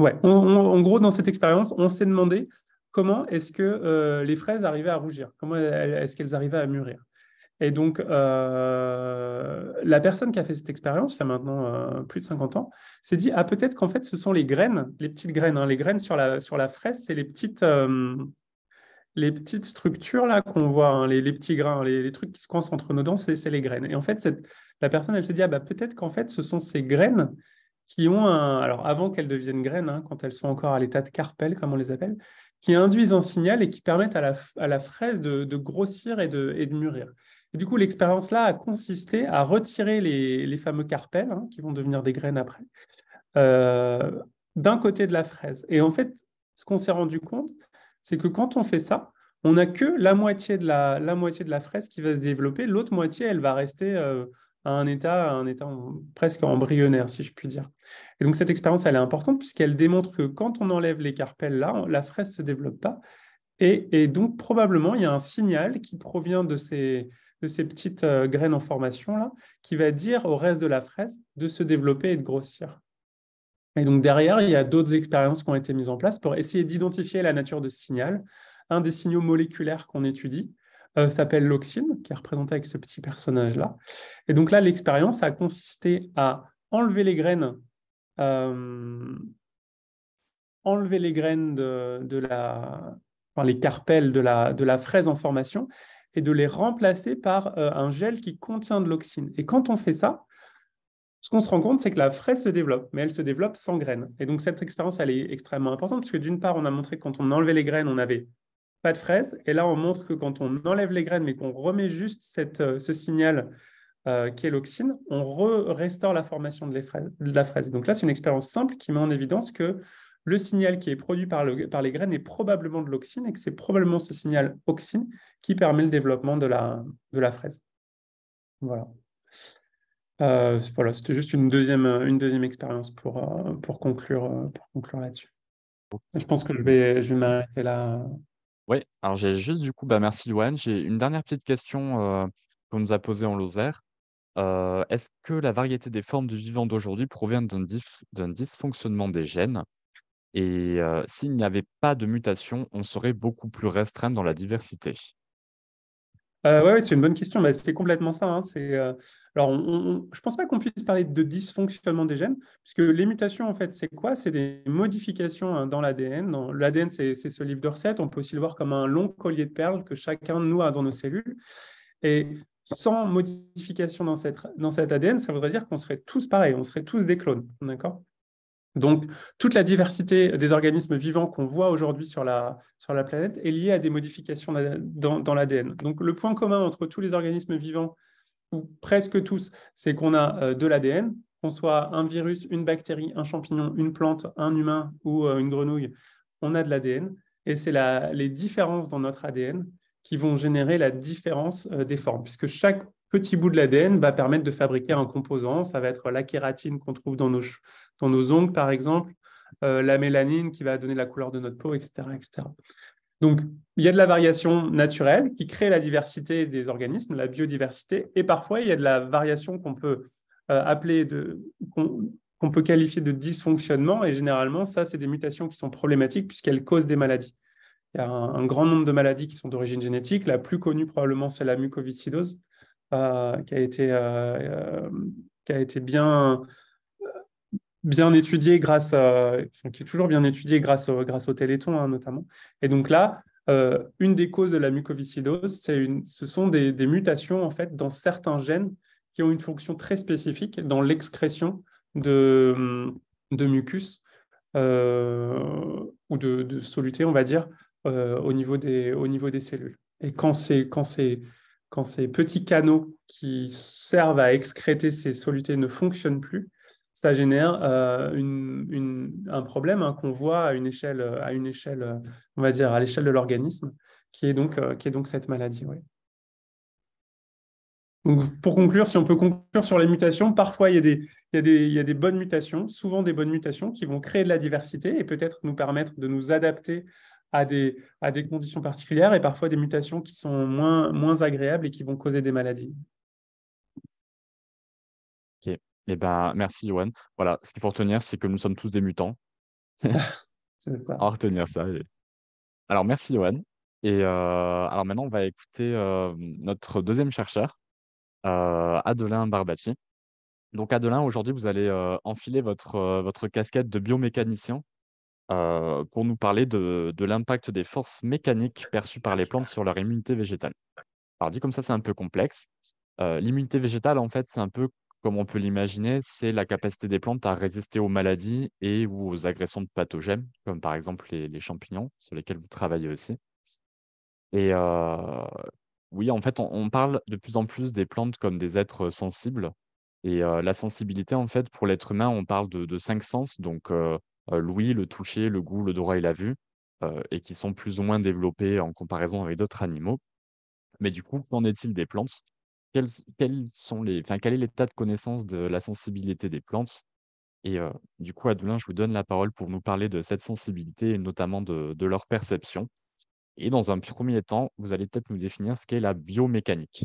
Ouais, en gros, dans cette expérience, on s'est demandé comment est-ce que euh, les fraises arrivaient à rougir Comment est-ce qu'elles arrivaient à mûrir Et donc, euh, la personne qui a fait cette expérience, il y a maintenant euh, plus de 50 ans, s'est dit, ah peut-être qu'en fait, ce sont les graines, les petites graines. Hein, les graines sur la, sur la fraise, c'est les petites... les petites structures là qu'on voit, hein, les, petits grains, les, trucs qui se coincent entre nos dents, c'est les graines. Et en fait, la personne, elle s'est dit, ah, bah, peut-être qu'en fait, ce sont ces graines qui ont un... Alors, avant qu'elles deviennent graines, hein, quand elles sont encore à l'état de carpelle, comme on les appelle, qui induisent un signal et qui permettent à la, fraise de, grossir et de, de, mûrir. du coup, l'expérience-là a consisté à retirer les, fameux carpels, hein, qui vont devenir des graines après, euh, d'un côté de la fraise. Et en fait, ce qu'on s'est rendu compte, c'est que quand on fait ça, on n'a que la moitié, de la, moitié de la fraise qui va se développer, l'autre moitié, elle va rester euh, à un état, un état presque embryonnaire, si je puis dire. Et donc cette expérience, elle est importante puisqu'elle démontre que quand on enlève les carpelles, là, la fraise ne se développe pas. Et, donc probablement, il y a un signal qui provient de ces, de ces petites euh, graines en formation, là, qui va dire au reste de la fraise de se développer et de grossir. Et donc derrière, il y a d'autres expériences qui ont été mises en place pour essayer d'identifier la nature de ce signal, un des signaux moléculaires qu'on étudie, euh, s'appelle Loxine, qui est représentée avec ce petit personnage-là. Et donc là, l'expérience a consisté à enlever les graines, euh, enlever les graines de, la, enfin, les carpelles de la, de la fraise en formation et de les remplacer par euh, un gel qui contient de l'oxine. Et quand on fait ça, ce qu'on se rend compte, c'est que la fraise se développe, mais elle se développe sans graines. Et donc cette expérience, elle est extrêmement importante, parce que d'une part, on a montré que quand on enlevait les graines, on avait pas de fraise. Et là, on montre que quand on enlève les graines, mais qu'on remet juste cette, euh, ce signal euh, qui est l'auxine, on restaure la formation de, les fraises, de, la fraise. Donc là, c'est une expérience simple qui met en évidence que le signal qui est produit par, le, par les graines est probablement de l'auxine et que c'est probablement ce signal auxine qui permet le développement de la, de la fraise. Voilà. Euh, voilà, c'était juste une deuxième, une deuxième expérience pour, pour conclure, pour conclure là-dessus. Je pense que je vais, je vais m'arrêter là. Oui, alors j'ai juste du coup, bah merci Louane. J'ai une dernière petite question euh, qu'on nous a posée en Lozère. Euh, est-ce que la variété des formes du vivant d'aujourd'hui provient d'un dysfonctionnement des gènes? Et euh, s'il n'y avait pas de mutation, on serait beaucoup plus restreint dans la diversité. Euh, oui, ouais, c'est une bonne question. c'est complètement ça. Hein, euh, alors, je ne pense pas qu'on puisse parler de dysfonctionnement des gènes, puisque les mutations, en fait, c'est quoi C'est des modifications hein, dans l'ADN. Dans... L'ADN, c'est, ce livre de recettes. On peut aussi le voir comme un long collier de perles que chacun de nous a dans nos cellules. Et sans modification dans, cette, dans cet ADN, ça voudrait dire qu'on serait tous pareils, on serait tous des clones. D'accord donc, toute la diversité des organismes vivants qu'on voit aujourd'hui sur la, sur la planète est liée à des modifications dans, l'ADN. Donc, le point commun entre tous les organismes vivants, ou presque tous, c'est qu'on a euh, de l'ADN, qu'on soit un virus, une bactérie, un champignon, une plante, un humain ou euh, une grenouille, on a de l'ADN. Et c'est les différences dans notre ADN qui vont générer la différence euh, des formes, puisque chaque petit bout de l'ADN va permettre de fabriquer un composant. Ça va être la kératine qu'on trouve dans nos, dans nos ongles, par exemple, euh, la mélanine qui va donner la couleur de notre peau, etc., Donc, il y a de la variation naturelle qui crée la diversité des organismes, la biodiversité, et parfois, il y a de la variation qu'on peut euh, appeler, qu'on peut qualifier de dysfonctionnement, et généralement, ça, c'est des mutations qui sont problématiques puisqu'elles causent des maladies. Il y a un grand nombre de maladies qui sont d'origine génétique. La plus connue, probablement, c'est la mucoviscidose, euh, qui, a été, euh, euh, qui a été bien, bien étudié grâce, qui est toujours bien étudié grâce au, grâce au Téléthon hein, notamment. Et donc là, une des causes de la mucoviscidose, une, ce sont des, mutations en fait dans certains gènes qui ont une fonction très spécifique dans l'excrétion de, de mucus ou de, de soluté, on va dire, au, niveau des, au niveau des cellules. Et quand, quand, quand ces petits canaux qui servent à excréter ces solutés ne fonctionnent plus, ça génère euh, un problème hein, qu'on voit à une échelle, euh, à une échelle, euh, on va dire à l'échelle de l'organisme, qui est donc, qui est donc cette maladie. pour conclure, si on peut conclure sur les mutations, parfois il y, a des, il, y a des, il y, a des, bonnes mutations, souvent des bonnes mutations qui vont créer de la diversité et peut-être nous permettre de nous adapter à des, à des conditions particulières et parfois des mutations qui sont moins, agréables et qui vont causer des maladies. Ok, eh ben, merci Yoann. Voilà, ce qu'il faut retenir, c'est que nous sommes tous des mutants. c'est ça. retenir ça. Alors, merci Yoann. Et euh, alors maintenant, on va écouter euh, notre deuxième chercheur, euh, Adelin Barbacci. Donc Adelin, aujourd'hui, vous allez euh, enfiler votre, votre casquette de biomécanicien euh, pour nous parler de, l'impact des forces mécaniques perçues par les plantes sur leur immunité végétale. Alors dit comme ça, c'est un peu complexe. Euh, l'immunité végétale, en fait, c'est un peu comme on peut l'imaginer, c'est la capacité des plantes à résister aux maladies et aux agressions de pathogènes, comme par exemple les, champignons, sur lesquels vous travaillez aussi. Et euh, oui, en fait, on, parle de plus en plus des plantes comme des êtres sensibles. Et la sensibilité, en fait, pour l'être humain, on parle de, cinq sens, donc euh, l'ouïe, le toucher, le goût, le droit et la vue, euh, et qui sont plus ou moins développés en comparaison avec d'autres animaux. Mais du coup, qu'en est-il des plantes sont les, Quel est l'état de connaissance de la sensibilité des plantes Et euh, du coup, Adoulin, je vous donne la parole pour nous parler de cette sensibilité et notamment de, de leur perception. Et dans un premier temps, vous allez peut-être nous définir ce qu'est la biomécanique.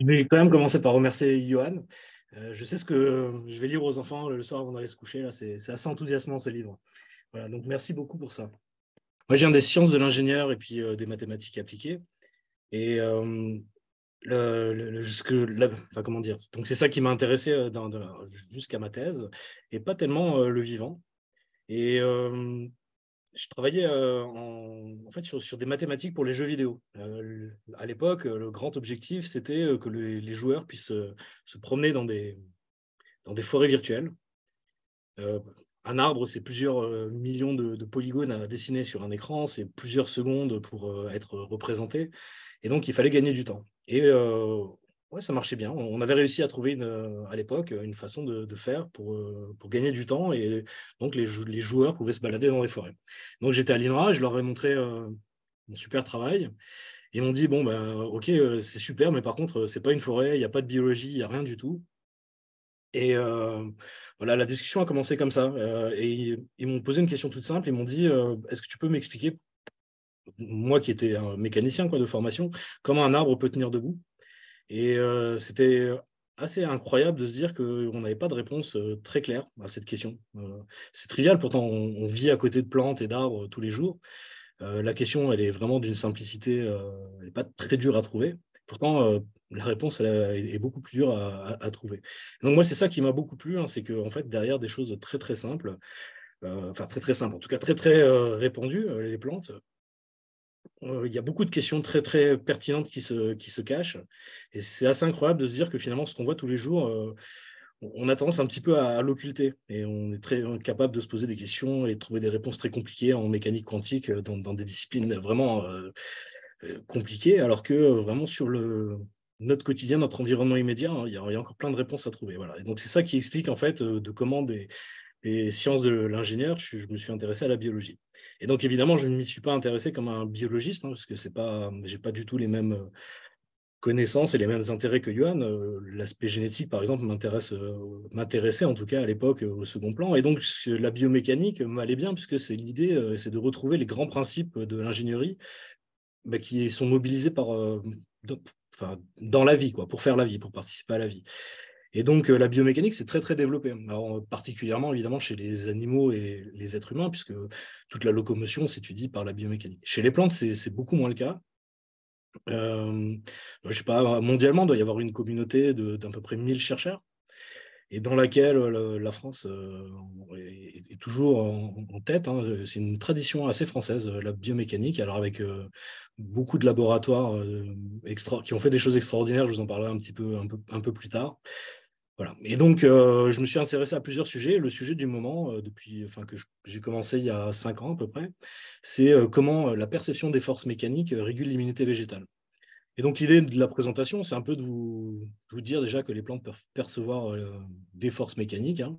Je vais quand même commencer par remercier Johan, euh, je sais ce que je vais lire aux enfants le soir avant d'aller se coucher. Là, c'est, assez enthousiasmant ce livre. Voilà, donc merci beaucoup pour ça. Moi, je viens des sciences de l'ingénieur et puis euh, des mathématiques appliquées. Et jusque euh, enfin, comment dire Donc, c'est ça qui m'a intéressé jusqu'à ma thèse et pas tellement le vivant. Et je travaillais euh, en, fait sur, des mathématiques pour les jeux vidéo. Euh, à l'époque, euh, le grand objectif, c'était que les joueurs puissent se promener dans des, dans des forêts virtuelles. un arbre, c'est plusieurs millions de, de, polygones à dessiner sur un écran, c'est plusieurs secondes pour être représenté. Et donc, il fallait gagner du temps. Et Ouais, ça marchait bien. On avait réussi à trouver euh, à l'époque une façon de, faire pour, euh, pour, gagner du temps et donc les, joueurs pouvaient se balader dans les forêts. Donc j'étais à l'INRA, je leur ai montré euh, mon super travail. Ils m'ont dit bon ben ok c'est super mais par contre c'est pas une forêt, il n'y a pas de biologie, il n'y a rien du tout. Et voilà la discussion a commencé comme ça et ils, m'ont posé une question toute simple. Ils m'ont dit est-ce que tu peux m'expliquer moi qui étais un mécanicien de formation comment un arbre peut tenir debout et euh, c'était assez incroyable de se dire qu'on n'avait pas de réponse euh, très claire à cette question. Euh, c'est trivial, pourtant on, vit à côté de plantes et d'arbres tous les jours. la question, elle est vraiment d'une simplicité, elle n'est pas très dure à trouver. Pourtant, la réponse elle, est beaucoup plus dure à, trouver. Donc moi, c'est ça qui m'a beaucoup plu, hein, c'est qu'en fait, derrière des choses très très simples, enfin très très simples, en tout cas très très répandues, les plantes, euh, il y a beaucoup de questions très très pertinentes qui se, qui se cachent. Et c'est assez incroyable de se dire que finalement, ce qu'on voit tous les jours, euh, on a tendance un petit peu à, l'occulter. Et on est très euh, capable de se poser des questions et de trouver des réponses très compliquées en mécanique quantique, dans, des disciplines vraiment compliquées, alors que vraiment sur le, notre quotidien, notre environnement immédiat, hein, il y, a encore plein de réponses à trouver. Voilà. Et donc c'est ça qui explique en fait de comment des, et sciences de l'ingénieur, je, me suis intéressé à la biologie. Et donc, évidemment, je ne m'y suis pas intéressé comme un biologiste, hein, parce que c'est pas, j'ai pas du tout les mêmes euh, connaissances et les mêmes intérêts que Johan. Euh, l'aspect génétique, par exemple, m'intéresse, euh, m'intéressait en tout cas à l'époque au second plan. Et donc, la biomécanique m'allait bien, puisque c'est l'idée, c'est de retrouver les grands principes de l'ingénierie bah, qui sont mobilisés par, dans, enfin, dans la vie, quoi, pour faire la vie, pour participer à la vie. Et donc, euh, la biomécanique, c'est très, très développé. Euh, particulièrement, évidemment, chez les animaux et les êtres humains, puisque toute la locomotion s'étudie par la biomécanique. Chez les plantes, c'est beaucoup moins le cas. Euh, je sais pas, mondialement, il doit y avoir une communauté d'à peu près 1000 chercheurs et dans laquelle euh, la, France euh, est, toujours en, tête. Hein. C'est une tradition assez française, euh, la biomécanique, alors avec beaucoup de laboratoires qui ont fait des choses extraordinaires, je vous en parlerai un petit peu, un peu, plus tard. Voilà. Et donc, je me suis intéressé à plusieurs sujets. Le sujet du moment, depuis, enfin, que j'ai commencé il y a cinq ans à peu près, c'est comment la perception des forces mécaniques régule l'immunité végétale. Et donc l'idée de la présentation, c'est un peu de vous, dire déjà que les plantes peuvent percevoir euh, des forces mécaniques. Hein.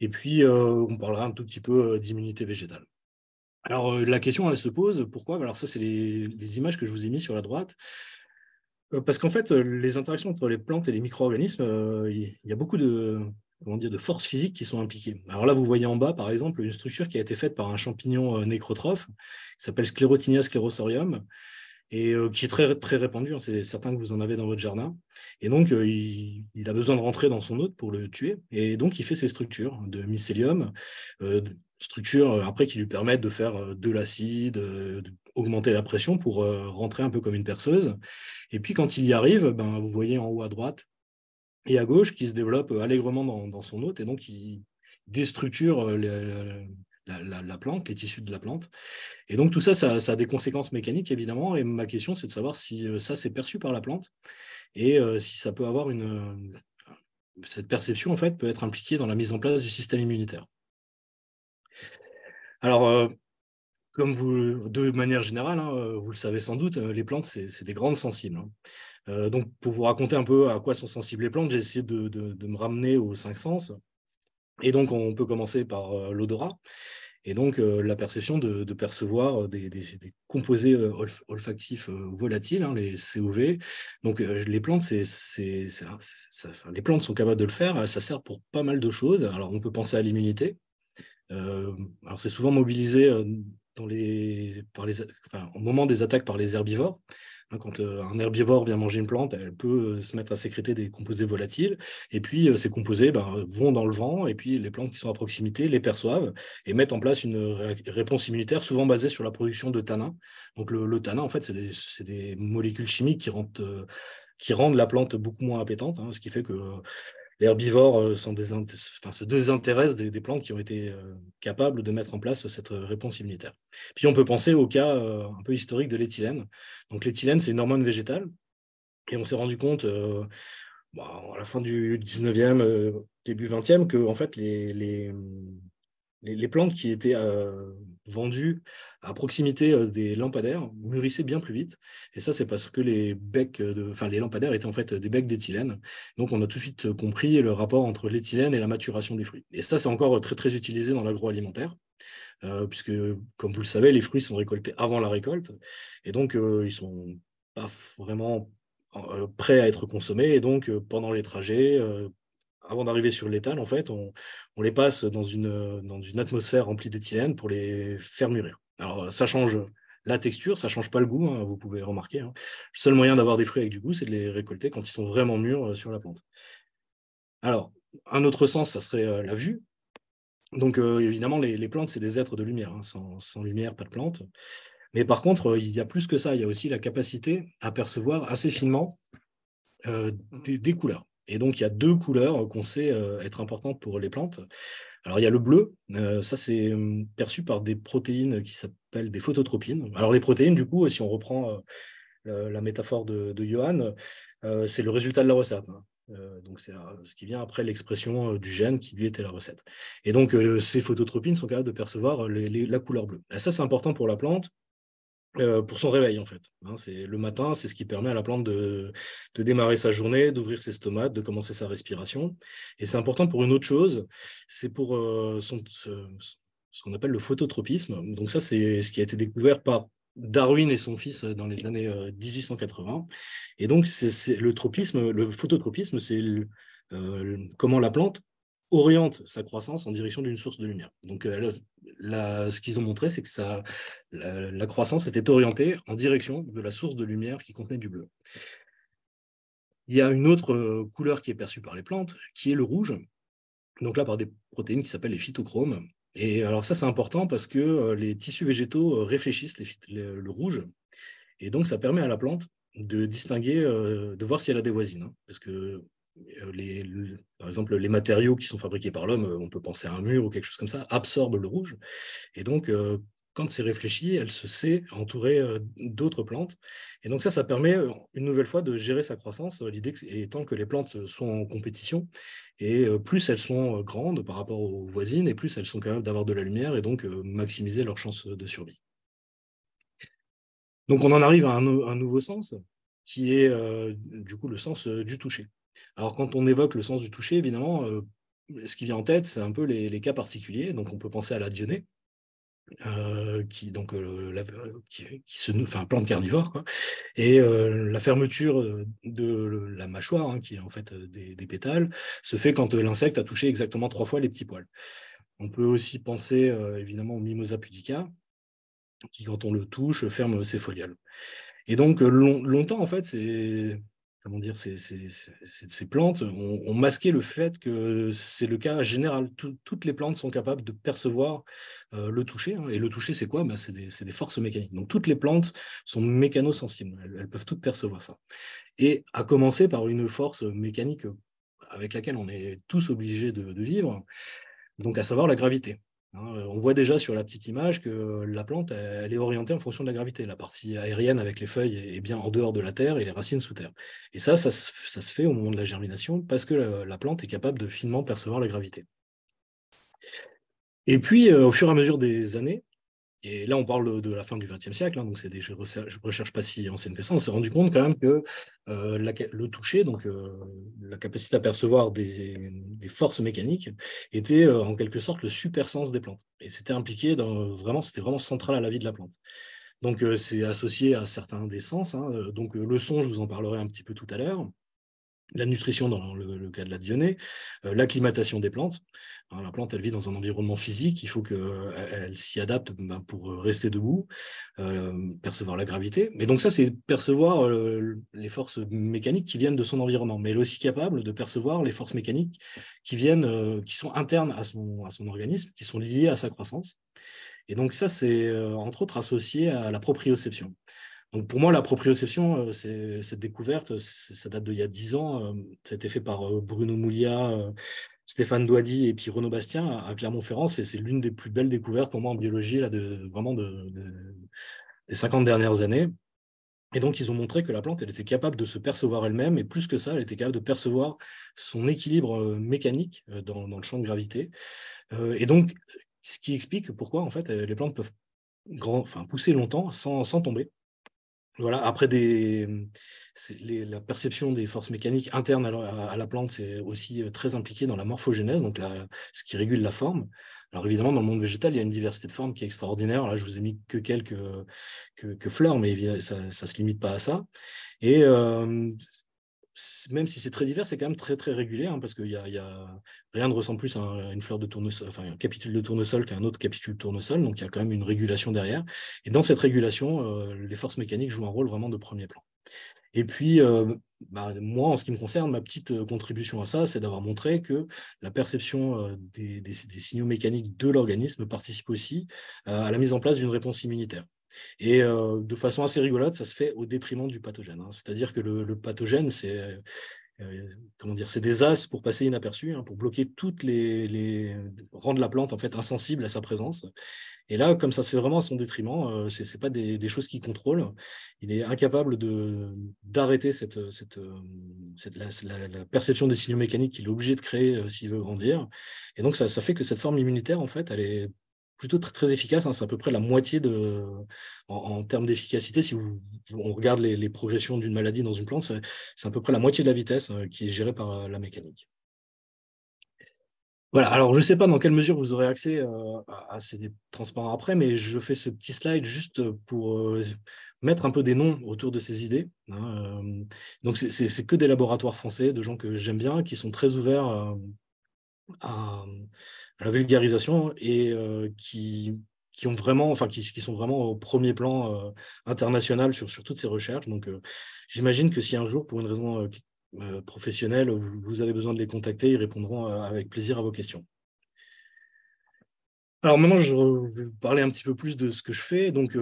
Et puis, euh, on parlera un tout petit peu euh, d'immunité végétale. Alors la question, elle se pose, pourquoi Alors ça, c'est les, images que je vous ai mises sur la droite. Parce qu'en fait, les interactions entre les plantes et les micro-organismes, il y a beaucoup de, dire, de forces physiques qui sont impliquées. Alors là, vous voyez en bas, par exemple, une structure qui a été faite par un champignon nécrotrophe, qui s'appelle Sclerotinia sclerosorium, et euh, qui est très, très répandu. Hein. c'est certain que vous en avez dans votre jardin. Et donc, euh, il, a besoin de rentrer dans son hôte pour le tuer. Et donc, il fait ces structures de mycélium, euh, structures après qui lui permettent de faire de l'acide, augmenter la pression pour rentrer un peu comme une perceuse. Et puis, quand il y arrive, ben, vous voyez en haut à droite et à gauche qui se développe allègrement dans, dans son hôte. Et donc, il déstructure les, la, plante, qui plante, les de la plante. Et donc tout ça, ça, a des conséquences mécaniques, évidemment. Et ma question, c'est de savoir si euh, ça, c'est perçu par la plante et euh, si ça peut avoir une... Euh, cette perception, en fait, peut être impliquée dans la mise en place du système immunitaire. Alors, comme de manière générale, hein, vous le savez sans doute, les plantes, c'est des grandes sensibles. Hein. donc, pour vous raconter un peu à quoi sont sensibles les plantes, j'ai essayé de, de, me ramener aux cinq sens. Et donc, on peut commencer par euh, l'odorat, et donc euh, la perception de, percevoir des, composés euh, olfactifs volatiles, hein, les COV. Donc, les, plantes, les plantes sont capables de le faire, ça sert pour pas mal de choses. Alors, on peut penser à l'immunité. alors, c'est souvent mobilisé dans les, par les, au moment des attaques par les herbivores. Hein, quand euh, un herbivore vient manger une plante, elle peut euh, se mettre à sécréter des composés volatiles. Et puis, euh, ces composés ben, vont dans le vent. Et puis, les plantes qui sont à proximité les perçoivent et mettent en place une réponse immunitaire souvent basée sur la production de tanin Donc, le, tanin, en fait, c'est des, molécules chimiques qui rendent, la plante beaucoup moins appétante. Hein, ce qui fait que les herbivores euh, se désintéressent des, plantes qui ont été euh, capables de mettre en place cette euh, réponse immunitaire. Puis on peut penser au cas un peu historique de l'éthylène. Donc l'éthylène, c'est une hormone végétale, et on s'est rendu compte bah, à la fin du 19e, début 20e, que en fait, les, les, plantes qui étaient euh, vendues à proximité euh, des lampadaires mûrissaient bien plus vite. Et ça, c'est parce que les becs, euh, de, enfin les lampadaires étaient en fait des becs d'éthylène. Donc, on a tout de suite compris le rapport entre l'éthylène et la maturation des fruits. Et ça, c'est encore très très utilisé dans l'agroalimentaire. puisque, comme vous le savez, les fruits sont récoltés avant la récolte, et donc ils ne sont pas vraiment prêts à être consommés, et donc pendant les trajets, avant d'arriver sur l'étal, en fait, on, les passe dans une, atmosphère remplie d'éthylène pour les faire mûrir. Alors, ça change la texture, ça change pas le goût, hein, vous pouvez remarquer. Hein. Le seul moyen d'avoir des fruits avec du goût, c'est de les récolter quand ils sont vraiment mûrs euh, sur la plante. Alors, un autre sens, ça serait euh, la vue. Donc, euh, évidemment, les, plantes, c'est des êtres de lumière. Hein, sans, lumière, pas de plante. Mais par contre, il y a plus que ça. Il y a aussi la capacité à percevoir assez finement des, couleurs. Et donc, il y a deux couleurs qu'on sait euh, être importantes pour les plantes. Alors, il y a le bleu, euh, ça c'est hum, perçu par des protéines qui s'appellent des phototropines. Alors, les protéines, du coup, si on reprend euh, la métaphore de, Johan, c'est le résultat de la recette. Hein. donc, c'est ce qui vient après l'expression du gène qui lui était la recette. Et donc, ces phototropines sont capables de percevoir la couleur bleue. Et ça, c'est important pour la plante euh, pour son réveil, en fait. Hein, c'est le matin, c'est ce qui permet à la plante de, démarrer sa journée, d'ouvrir ses stomates, de commencer sa respiration. Et c'est important pour une autre chose, c'est pour euh, son, ce, qu'on appelle le phototropisme. Donc ça, c'est ce qui a été découvert par Darwin et son fils dans les années 1880. Euh, et donc, c'est le tropisme, le phototropisme, c'est comment la plante oriente sa croissance en direction d'une source de lumière. Donc, euh, ce qu'ils ont montré, c'est que ça, la, croissance était orientée en direction de la source de lumière qui contenait du bleu. Il y a une autre euh, couleur qui est perçue par les plantes, qui est le rouge. Donc là, par des protéines qui s'appellent les phytochromes. Et alors ça, c'est important parce que euh, les tissus végétaux réfléchissent le rouge. Et donc, ça permet à la plante de distinguer, de voir si elle a des voisines. Hein, parce que euh, les, par exemple, les matériaux qui sont fabriqués par l'homme, euh, on peut penser à un mur ou quelque chose comme ça, absorbent le rouge. Et donc, euh, quand c'est réfléchi, elle se sait entourée d'autres plantes. Et donc ça, ça permet une nouvelle fois de gérer sa croissance. L'idée étant que les plantes sont en compétition. Et plus elles sont grandes par rapport aux voisines, et plus elles sont capables d'avoir de la lumière et donc maximiser leurs chances de survie. Donc on en arrive à un, nouveau sens, qui est du coup le sens du toucher. Alors quand on évoque le sens du toucher, évidemment, euh, ce qui vient en tête, c'est un peu les, cas particuliers. Donc on peut penser à la dionée, euh, qui donc euh, la, qui, se enfin plante carnivore, quoi. et la fermeture de la mâchoire, hein, qui est en fait des, pétales, se fait quand l'insecte a touché exactement trois fois les petits poils. On peut aussi penser évidemment au Mimosa pudica, qui quand on le touche ferme ses folioles. Et donc longtemps en fait, c'est comment dire, ces, ces, plantes ont, masqué le fait que c'est le cas général. toutes les plantes sont capables de percevoir euh, le toucher. Hein. Et le toucher, c'est quoi ben, C'est des, forces mécaniques. Donc toutes les plantes sont mécanosensibles. Elles, peuvent toutes percevoir ça. Et à commencer par une force mécanique avec laquelle on est tous obligés de, de vivre, donc à savoir la gravité. Hein, euh, on voit déjà sur la petite image que euh, la plante, elle est orientée en fonction de la gravité. La partie aérienne avec les feuilles est bien en dehors de la terre et les racines sous terre. Et ça, ça, se fait au moment de la germination parce que la, plante est capable de finement percevoir la gravité. Et puis, euh, au fur et à mesure des années, et là, on parle de la fin du XXe siècle, hein, donc c'est des recherches, recherche pas si anciennes que ça. On s'est rendu compte quand même que le toucher, donc la capacité à percevoir des, des forces mécaniques était euh, en quelque sorte le super sens des plantes. Et c'était impliqué dans, vraiment, c'était vraiment central à la vie de la plante. Donc, euh, c'est associé à certains des sens. Hein. Euh, donc, le son, je vous en parlerai un petit peu tout à l'heure la nutrition dans le, cas de la Dionée, euh, l'acclimatation des plantes. Hein, la plante, elle vit dans un environnement physique, il faut qu'elle euh, s'y adapte ben, pour euh, rester debout, percevoir la gravité. Mais donc ça, c'est percevoir les forces mécaniques qui viennent de son environnement. Mais elle est aussi capable de percevoir les forces mécaniques qui viennent, qui sont internes à son organisme, qui sont liées à sa croissance. Et donc ça, c'est entre autres associé à la proprioception pour moi, la proprioception, euh, cette découverte, euh, ça date d'il y a 10 ans. Euh, ça a été fait par Bruno Moulia, Stéphane Douady et puis Renaud Bastien à Clermont-Ferrand. C'est l'une des plus belles découvertes pour moi en biologie, là, de, vraiment de, des 50 dernières années. Et donc, ils ont montré que la plante, elle était capable de se percevoir elle-même, et plus que ça, elle était capable de percevoir son équilibre mécanique dans, dans le champ de gravité. et donc, ce qui explique pourquoi, en fait, les plantes peuvent grand, enfin, pousser longtemps sans, sans tomber voilà, après des, mmh, les, la perception des forces mécaniques internes à, la, plante, c'est aussi très impliqué dans la morphogénèse, donc ce qui régule la forme. Alors évidemment, dans le monde végétal, il y a une diversité de formes qui est extraordinaire. Là, je vous ai mis que quelques que, que fleurs, mais ça ne se limite pas à ça. Et euh, même si c'est très divers, c'est quand même très très régulier, hein, parce que y a, rien ne ressemble plus à une fleur de tournesol, enfin un capitule de tournesol qu'à un autre capitule de tournesol, donc il y a quand même une régulation derrière. Et dans cette régulation, euh, les forces mécaniques jouent un rôle vraiment de premier plan. Et puis, euh, bah, moi, en ce qui me concerne, ma petite euh, contribution à ça, c'est d'avoir montré que la perception des, signaux mécaniques de l'organisme participe aussi à la mise en place d'une réponse immunitaire. Et euh, de façon assez rigolote, ça se fait au détriment du pathogène. Hein. C'est-à-dire que le, pathogène, c'est euh, euh, comment dire, c'est des as pour passer inaperçu, hein, pour bloquer toutes les, rendre la plante en fait insensible à sa présence. Et là, comme ça se fait vraiment à son détriment, c'est pas des, choses qu'il contrôle. Il est incapable de d'arrêter cette, cette, cette la, perception des signaux mécaniques qu'il est obligé de créer s'il veut grandir. Et donc ça fait que cette forme immunitaire en fait, elle est plutôt très, efficace. Hein. c'est à peu près la moitié de, en, termes d'efficacité. Si on regarde les, progressions d'une maladie dans une plante, c'est à peu près la moitié de la vitesse hein, qui est gérée par euh, la mécanique. Voilà, alors je ne sais pas dans quelle mesure vous aurez accès euh, à ces transparents après, mais je fais ce petit slide juste pour euh, mettre un peu des noms autour de ces idées. Hein, Donc c'est que des laboratoires français, de gens que j'aime bien, qui sont très ouverts à, à la vulgarisation et euh, qui, qui ont vraiment, enfin qui, qui, sont vraiment au premier plan euh, international sur, sur toutes ces recherches. Donc, euh, j'imagine que si un jour, pour une raison professionnelle, vous, avez besoin de les contacter, ils répondront avec plaisir à vos questions. Alors maintenant, je vais vous parler un petit peu plus de ce que je fais. Donc,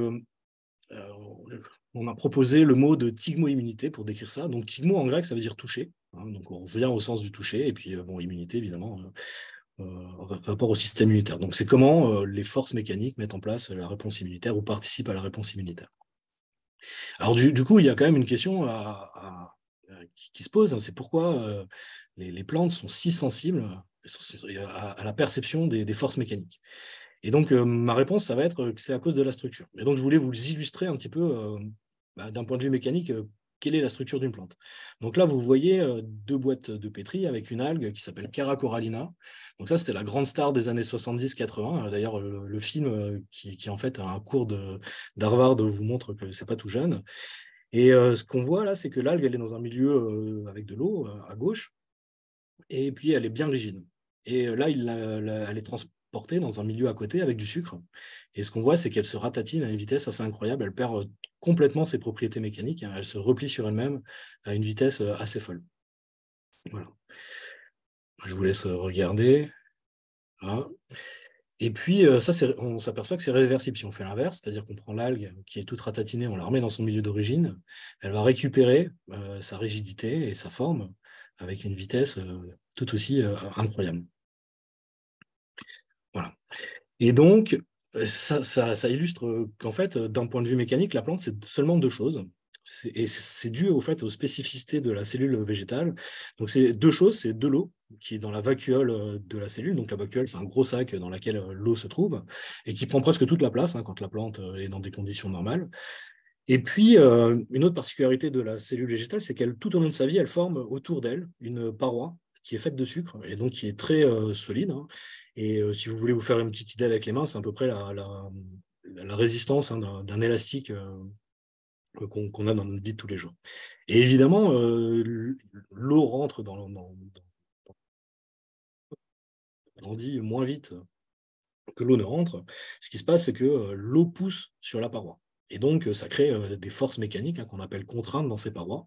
on a proposé le mot de tigmo-immunité pour décrire ça. Donc, tigmo en grec, ça veut dire toucher. Hein. donc, on revient au sens du toucher. Et puis, bon, immunité, évidemment euh, par rapport au système immunitaire. Donc c'est comment euh, les forces mécaniques mettent en place la réponse immunitaire ou participent à la réponse immunitaire. Alors du, coup, il y a quand même une question qui, se pose, hein. c'est pourquoi euh, les, plantes sont si sensibles à, la perception des, forces mécaniques. Et donc, ma réponse, ça va être que c'est à cause de la structure. Et donc, je voulais vous illustrer un petit peu, bah, d'un point de vue mécanique, quelle est la structure d'une plante. Donc là, vous voyez euh, deux boîtes de pétri avec une algue qui s'appelle Cara corallina. Donc ça, c'était la grande star des années 70-80. Euh, d'ailleurs, le, film euh, qui, qui, en fait un cours d'Harvard vous montre que ce n'est pas tout jeune. Et ce qu'on voit là, c'est que l'algue, elle est dans un milieu avec de l'eau à gauche, et puis elle est bien rigide. Et là, elle est trans portée dans un milieu à côté avec du sucre. Et ce qu'on voit, c'est qu'elle se ratatine à une vitesse assez incroyable. Elle perd euh, complètement ses propriétés mécaniques. Hein. Elle se replie sur elle-même à une vitesse euh, assez folle. Voilà. Je vous laisse euh, regarder. Et puis, ça, on s'aperçoit que c'est réversible si on fait l'inverse, c'est-à-dire qu'on prend l'algue qui est toute ratatinée, on la remet dans son milieu d'origine, elle va récupérer sa rigidité et sa forme avec une vitesse tout aussi incroyable. Voilà. Et donc, euh, ça, illustre euh, qu'en fait, euh, d'un point de vue mécanique, la plante, c'est seulement deux choses. Et c'est dû au fait aux spécificités de la cellule végétale. Donc, c'est deux choses c'est de l'eau qui est dans la vacuole de la cellule. Donc, la vacuole, c'est un gros sac dans lequel l'eau se trouve et qui prend presque toute la place hein, quand la plante est dans des conditions normales. Et puis, une autre particularité de la cellule végétale, c'est qu'elle, tout au long de sa vie, elle forme autour d'elle une paroi qui est faite de sucre et donc qui est très euh, solide. Hein. Et euh, si vous voulez vous faire une petite idée avec les mains, c'est à peu près la, résistance hein, d'un élastique euh, qu'on a dans notre vie de tous les jours. Et évidemment, l'eau rentre dans, dans, On dit moins vite que l'eau ne rentre. Ce qui se passe, c'est que l'eau pousse sur la paroi. Et donc, euh, ça crée euh, des forces mécaniques hein, qu'on appelle contraintes dans ces parois.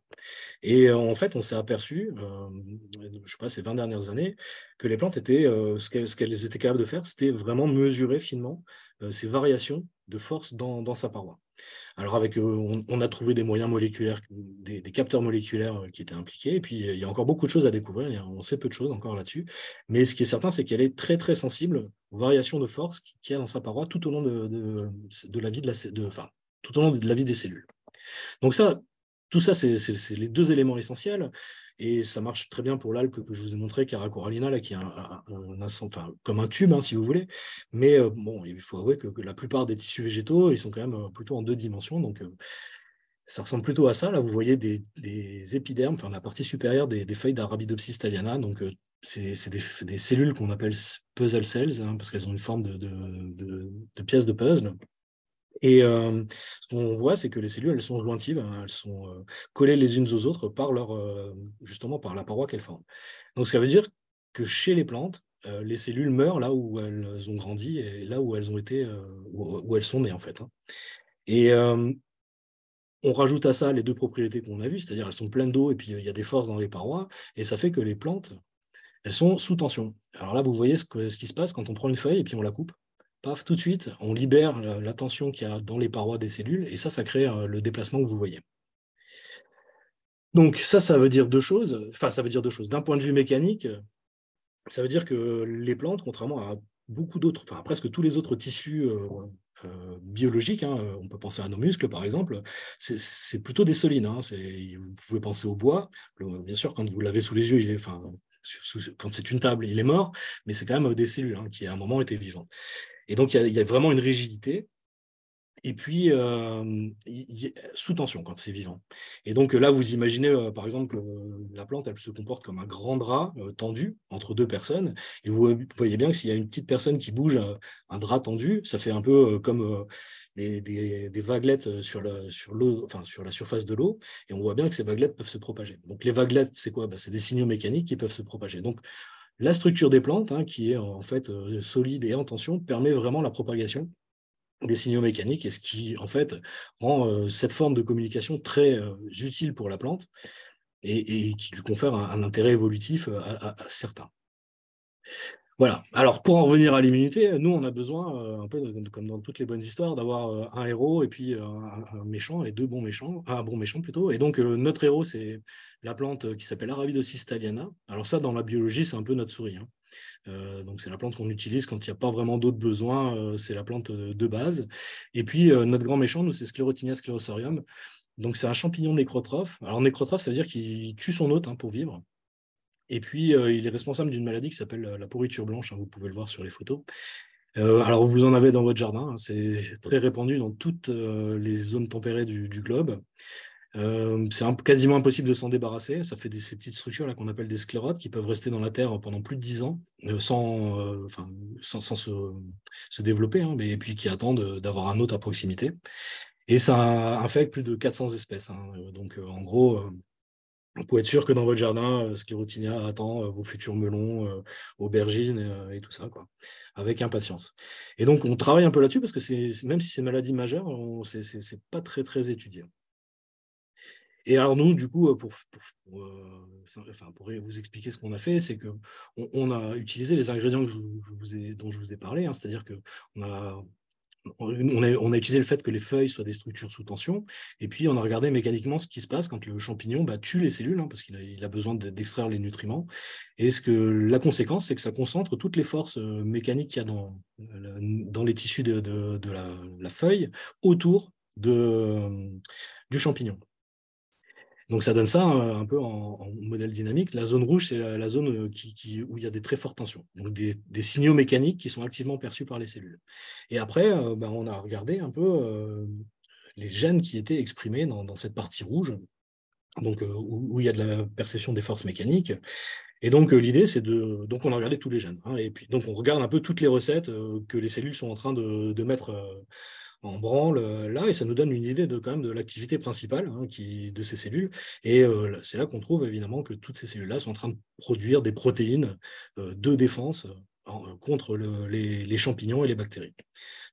Et euh, en fait, on s'est aperçu, je ne sais pas, ces 20 dernières années, que les plantes étaient, ce qu'elles étaient capables de faire, c'était vraiment mesurer finement ces variations de force dans, sa paroi. Alors, avec, on, a trouvé des moyens moléculaires, des, capteurs moléculaires qui étaient impliqués. Et puis, il y a encore beaucoup de choses à découvrir. On sait peu de choses encore là-dessus. Mais ce qui est certain, c'est qu'elle est très, très sensible aux variations de force qu'il y a dans sa paroi tout au long de, la vie de la, de, enfin, tout au long de la vie des cellules. Donc ça, tout ça, c'est les deux éléments essentiels. Et ça marche très bien pour l'alpe que je vous ai montré, Cara qui est un, un, comme un tube, hein, si vous voulez. Mais euh, bon, il faut avouer que, la plupart des tissus végétaux, ils sont quand même euh, plutôt en deux dimensions. Donc, euh, ça ressemble plutôt à ça. Là, vous voyez des, épidermes, enfin, la partie supérieure des, feuilles d'Arabidopsis thaliana. Donc, c'est des, cellules qu'on appelle puzzle cells, hein, parce qu'elles ont une forme de, pièce de de puzzle. Et ce qu'on voit, c'est que les cellules, elles sont jointives, hein, elles sont collées les unes aux autres par leur, justement par la paroi qu'elles forment. Donc, ça veut dire que chez les plantes, les cellules meurent là où elles ont grandi et là où elles ont été, où, elles sont nées en fait. Hein. Et on rajoute à ça les deux propriétés qu'on a vues, c'est-à-dire elles sont pleines d'eau et puis il y a des forces dans les parois, et ça fait que les plantes, elles sont sous tension. Alors là, vous voyez ce qui se passe quand on prend une feuille et puis on la coupe paf, tout de suite, on libère la tension qu'il y a dans les parois des cellules, et ça, ça crée euh, le déplacement que vous voyez. Donc ça, ça veut dire deux choses. Enfin, ça veut dire deux choses. D'un point de vue mécanique, ça veut dire que les plantes, contrairement à beaucoup d'autres, enfin presque tous les autres tissus euh, euh, biologiques, hein, on peut penser à nos muscles par exemple, c'est plutôt des solides. Hein. vous pouvez penser au bois. bien sûr, quand vous l'avez sous les yeux, il est, enfin, quand c'est une table, il est mort, mais c'est quand même des cellules hein, qui à un moment étaient vivantes. Et donc, il y, a, vraiment une rigidité. Et puis, euh, sous tension quand c'est vivant. Et donc là, vous imaginez, euh, par exemple, que euh, la plante, elle se comporte comme un grand drap tendu entre deux personnes. Et vous voyez bien que s'il y a une petite personne qui bouge un drap tendu, ça fait un peu comme des, des, vaguelettes sur la, sur, sur la surface de l'eau. Et on voit bien que ces vaguelettes peuvent se propager. Donc les vaguelettes, c'est quoi bah, C'est des signaux mécaniques qui peuvent se propager. Donc la structure des plantes, hein, qui est en fait euh, solide et en tension, permet vraiment la propagation des signaux mécaniques et ce qui en fait rend euh, cette forme de communication très euh, utile pour la plante et, qui lui confère un, intérêt évolutif à certains. Voilà. Alors, pour en revenir à l'immunité, nous, on a besoin, euh, un peu comme dans toutes les bonnes histoires, d'avoir euh, un héros et puis euh, un, méchant et deux bons méchants, un bon méchant plutôt. Et donc, notre héros, c'est la plante qui s'appelle Arabidopsis Alors, ça, dans la biologie, c'est un peu notre souris. Hein. donc c'est la plante qu'on utilise quand il n'y a pas vraiment d'autres besoins, c'est la plante de, base. Et puis notre grand méchant, nous, c'est Sclerotinia sclerosorium. Donc c'est un champignon nécrotrophe. Alors nécrotrophe, ça veut dire qu'il tue son hôte hein, pour vivre. Et puis, euh, il est responsable d'une maladie qui s'appelle euh, la pourriture blanche. Hein, vous pouvez le voir sur les photos. Euh, alors, vous en avez dans votre jardin. Hein, c'est très répandu dans toutes les zones tempérées du, globe. c'est quasiment impossible de s'en débarrasser. Ça fait des, ces petites structures là qu'on appelle des sclérotes qui peuvent rester dans la terre pendant plus de 10 ans sans, se, développer, hein, mais et puis qui attendent d'avoir un autre à proximité. Et ça infecte plus de 400 espèces. Donc, en gros, pour être sûr que dans votre jardin, euh, Sclerotinia attend euh, vos futurs melons, euh, aubergines et tout ça, quoi, avec impatience. Et donc, on travaille un peu là-dessus parce que même si c'est maladie majeure, ce c'est, pas très, très étudié. Et alors nous, du coup, pour, pour, enfin, pour vous expliquer ce qu'on a fait, c'est qu'on on a utilisé les ingrédients que je, vous ai, dont je vous ai parlé, hein, c'est-à-dire qu'on a on a, utilisé le fait que les feuilles soient des structures sous tension, et puis on a regardé mécaniquement ce qui se passe quand le champignon bah, tue les cellules, hein, parce qu'il a, besoin d'extraire les nutriments. Et ce que, la conséquence, c'est que ça concentre toutes les forces euh, mécaniques qu'il y a dans, les tissus de, la, feuille autour euh, du champignon. Donc ça donne ça hein, un, peu en, modèle dynamique. La zone rouge, c'est la, zone euh, où il y a des très fortes tensions, donc des, signaux mécaniques qui sont activement perçus par les cellules. Et après, euh, ben, on a regardé un peu euh, les gènes qui étaient exprimés dans, cette partie rouge, donc où, il y a de la perception des forces mécaniques. Et donc l'idée, c'est de... Donc on a regardé tous les gènes. Hein, et puis donc on regarde un peu toutes les recettes que les cellules sont en train de mettre en branle euh, là, et ça nous donne une idée de quand même de l'activité principale hein, de ces cellules. Et euh, c'est là qu'on trouve évidemment que toutes ces cellules-là sont en train de produire des protéines euh, de défense contre les, champignons et les bactéries.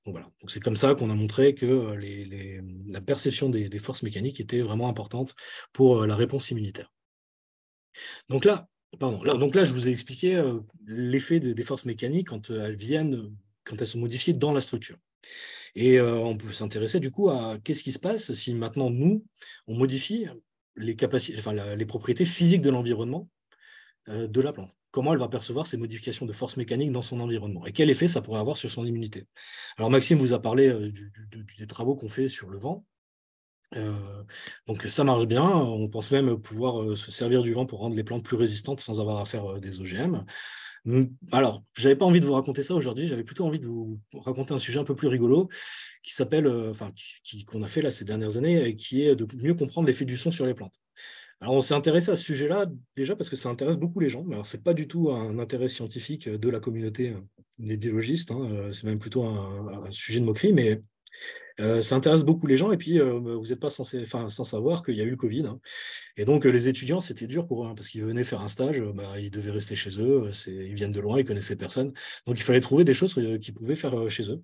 Donc voilà. Donc c'est comme ça qu'on a montré que la perception des, forces mécaniques était vraiment importante pour la réponse immunitaire. Donc là, Pardon. donc là, je vous ai expliqué l'effet des, forces mécaniques quand elles viennent, quand elles sont modifiées dans la structure. Et euh, on peut s'intéresser du coup à qu'est-ce qui se passe si maintenant nous, on modifie les, les propriétés physiques de l'environnement euh, de la plante. Comment elle va percevoir ces modifications de force mécanique dans son environnement et quel effet ça pourrait avoir sur son immunité. Alors Maxime vous a parlé euh, des travaux qu'on fait sur le vent. donc ça marche bien. On pense même pouvoir se servir du vent pour rendre les plantes plus résistantes sans avoir à faire des OGM. Mmh, alors, j'avais pas envie de vous raconter ça aujourd'hui, j'avais plutôt envie de vous raconter un sujet un peu plus rigolo qui s'appelle, euh, enfin, qu'on a fait là ces dernières années, et qui est de mieux comprendre l'effet du son sur les plantes. Alors, on s'est intéressé à ce sujet-là déjà parce que ça intéresse beaucoup les gens. mais Alors, c'est pas du tout un intérêt scientifique de la communauté euh, des biologistes, hein, euh, c'est même plutôt un, sujet de moquerie, mais euh, ça intéresse beaucoup les gens et puis euh, bah, vous n'êtes pas censé, enfin, sans savoir qu'il y a eu le Covid. Hein. Et donc euh, les étudiants, c'était dur pour eux hein, parce qu'ils venaient faire un stage, bah, ils devaient rester chez eux, ils viennent de loin, ils connaissaient personne. Donc il fallait trouver des choses qu'ils pouvaient faire chez eux.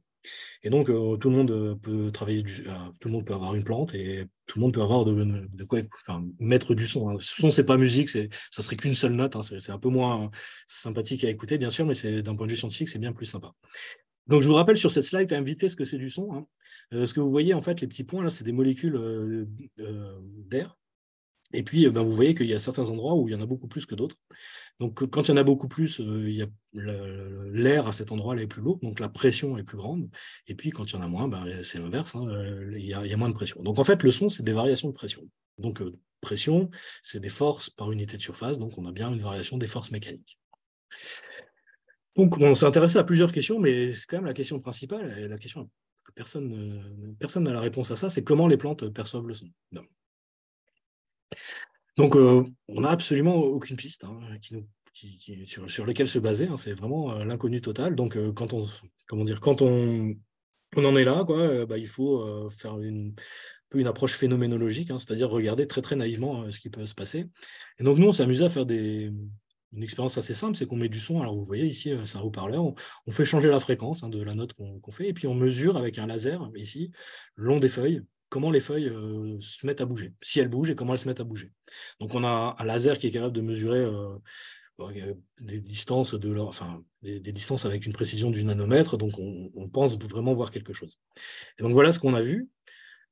Et donc tout le monde peut travailler, tout le monde peut avoir une plante et tout le monde peut avoir de, quoi enfin, mettre du son. Hein. Son, c'est pas musique, c'est ça serait qu'une seule note. Hein, c'est un peu moins sympathique à écouter, bien sûr, mais c'est d'un point de vue scientifique, c'est bien plus sympa. Donc, je vous rappelle sur cette slide quand même vite fait ce que c'est du son. Hein. Euh, ce que vous voyez, en fait, les petits points, là, c'est des molécules euh, euh, d'air. Et puis, ben, vous voyez qu'il y a certains endroits où il y en a beaucoup plus que d'autres. Donc, quand il y en a beaucoup plus, il y a l'air à cet endroit-là est plus lourd, donc la pression est plus grande. Et puis, quand il y en a moins, ben, c'est l'inverse, hein, il, il, y a moins de pression. Donc, en fait, le son, c'est des variations de pression. Donc, pression, c'est des forces par unité de surface, donc on a bien une variation des forces mécaniques. Donc, on s'est intéressé à plusieurs questions, mais c'est quand même la question principale, et la question que personne n'a la réponse à ça, c'est comment les plantes perçoivent le son. Donc, euh, on n'a absolument aucune piste hein, sur, laquelle se baser. Hein, c'est vraiment euh, l'inconnu total. Donc, euh, quand on, comment dire, quand on, on en est là, quoi, bah, il faut faire une, approche phénoménologique, hein, c'est-à-dire regarder très très naïvement ce qui peut se passer. Et donc, nous, on s'est amusé à faire des, une expérience assez simple, c'est qu'on met du son. Alors vous voyez ici, euh, c'est un haut-parleur. On, fait changer la fréquence hein, de la note qu'on fait, et puis on mesure avec un laser ici, le long des feuilles, comment les feuilles euh, se mettent à bouger, si elles bougent et comment elles se mettent à bouger. Donc on a un laser qui est capable de mesurer euh, des distances de enfin, des, distances avec une précision du nanomètre, donc on, pense vraiment voir quelque chose. Et donc voilà ce qu'on a vu.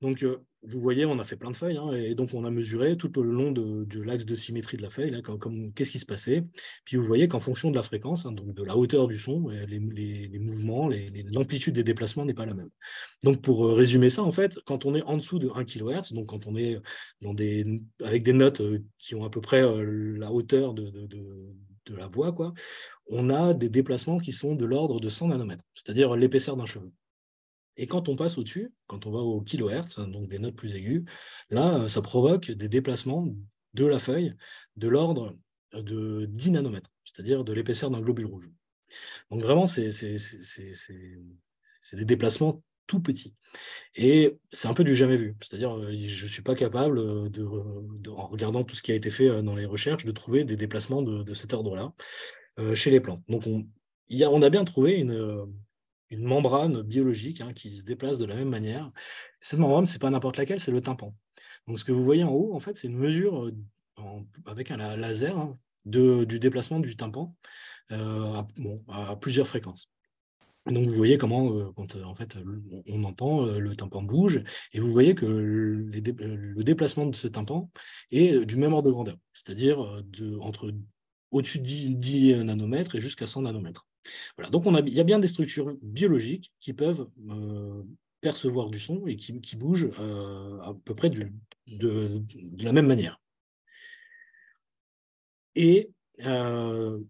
Donc, euh, vous voyez, on a fait plein de feuilles, hein, et donc on a mesuré tout le long de, l'axe de symétrie de la feuille, comme, qu'est-ce qui se passait. Puis vous voyez qu'en fonction de la fréquence, hein, donc de la hauteur du son, euh, les, mouvements, l'amplitude des déplacements n'est pas la même. Donc pour euh, résumer ça, en fait, quand on est en dessous de 1 kHz, donc quand on est dans des, avec des notes qui ont à peu près la hauteur de, la voix, quoi, on a des déplacements qui sont de l'ordre de 100 nanomètres, c'est-à-dire l'épaisseur d'un cheveu. Et quand on passe au-dessus, quand on va au kilohertz, hein, donc des notes plus aiguës, là, euh, ça provoque des déplacements de la feuille de l'ordre euh, de 10 nanomètres, c'est-à-dire de l'épaisseur d'un globule rouge. Donc vraiment, c'est des déplacements tout petits. Et c'est un peu du jamais vu. C'est-à-dire, euh, je ne suis pas capable, de, en regardant tout ce qui a été fait dans les recherches, de trouver des déplacements de, cet ordre-là chez les plantes. Donc on, a, on a bien trouvé une une membrane biologique hein, qui se déplace de la même manière. Cette membrane, ce n'est pas n'importe laquelle, c'est le tympan. Donc ce que vous voyez en haut, en fait, c'est une mesure euh, avec un laser hein, du déplacement du tympan euh, à, plusieurs fréquences. Donc vous voyez comment euh, quand en fait on entend le tympan bouge et vous voyez que le, déplacement de ce tympan est du même ordre de grandeur, c'est-à-dire entre au-dessus de 10, nanomètres et jusqu'à 100 nanomètres donc il y a bien des structures biologiques qui peuvent euh, percevoir du son et qui, bougent euh, à peu près de, la même manière. Et euh,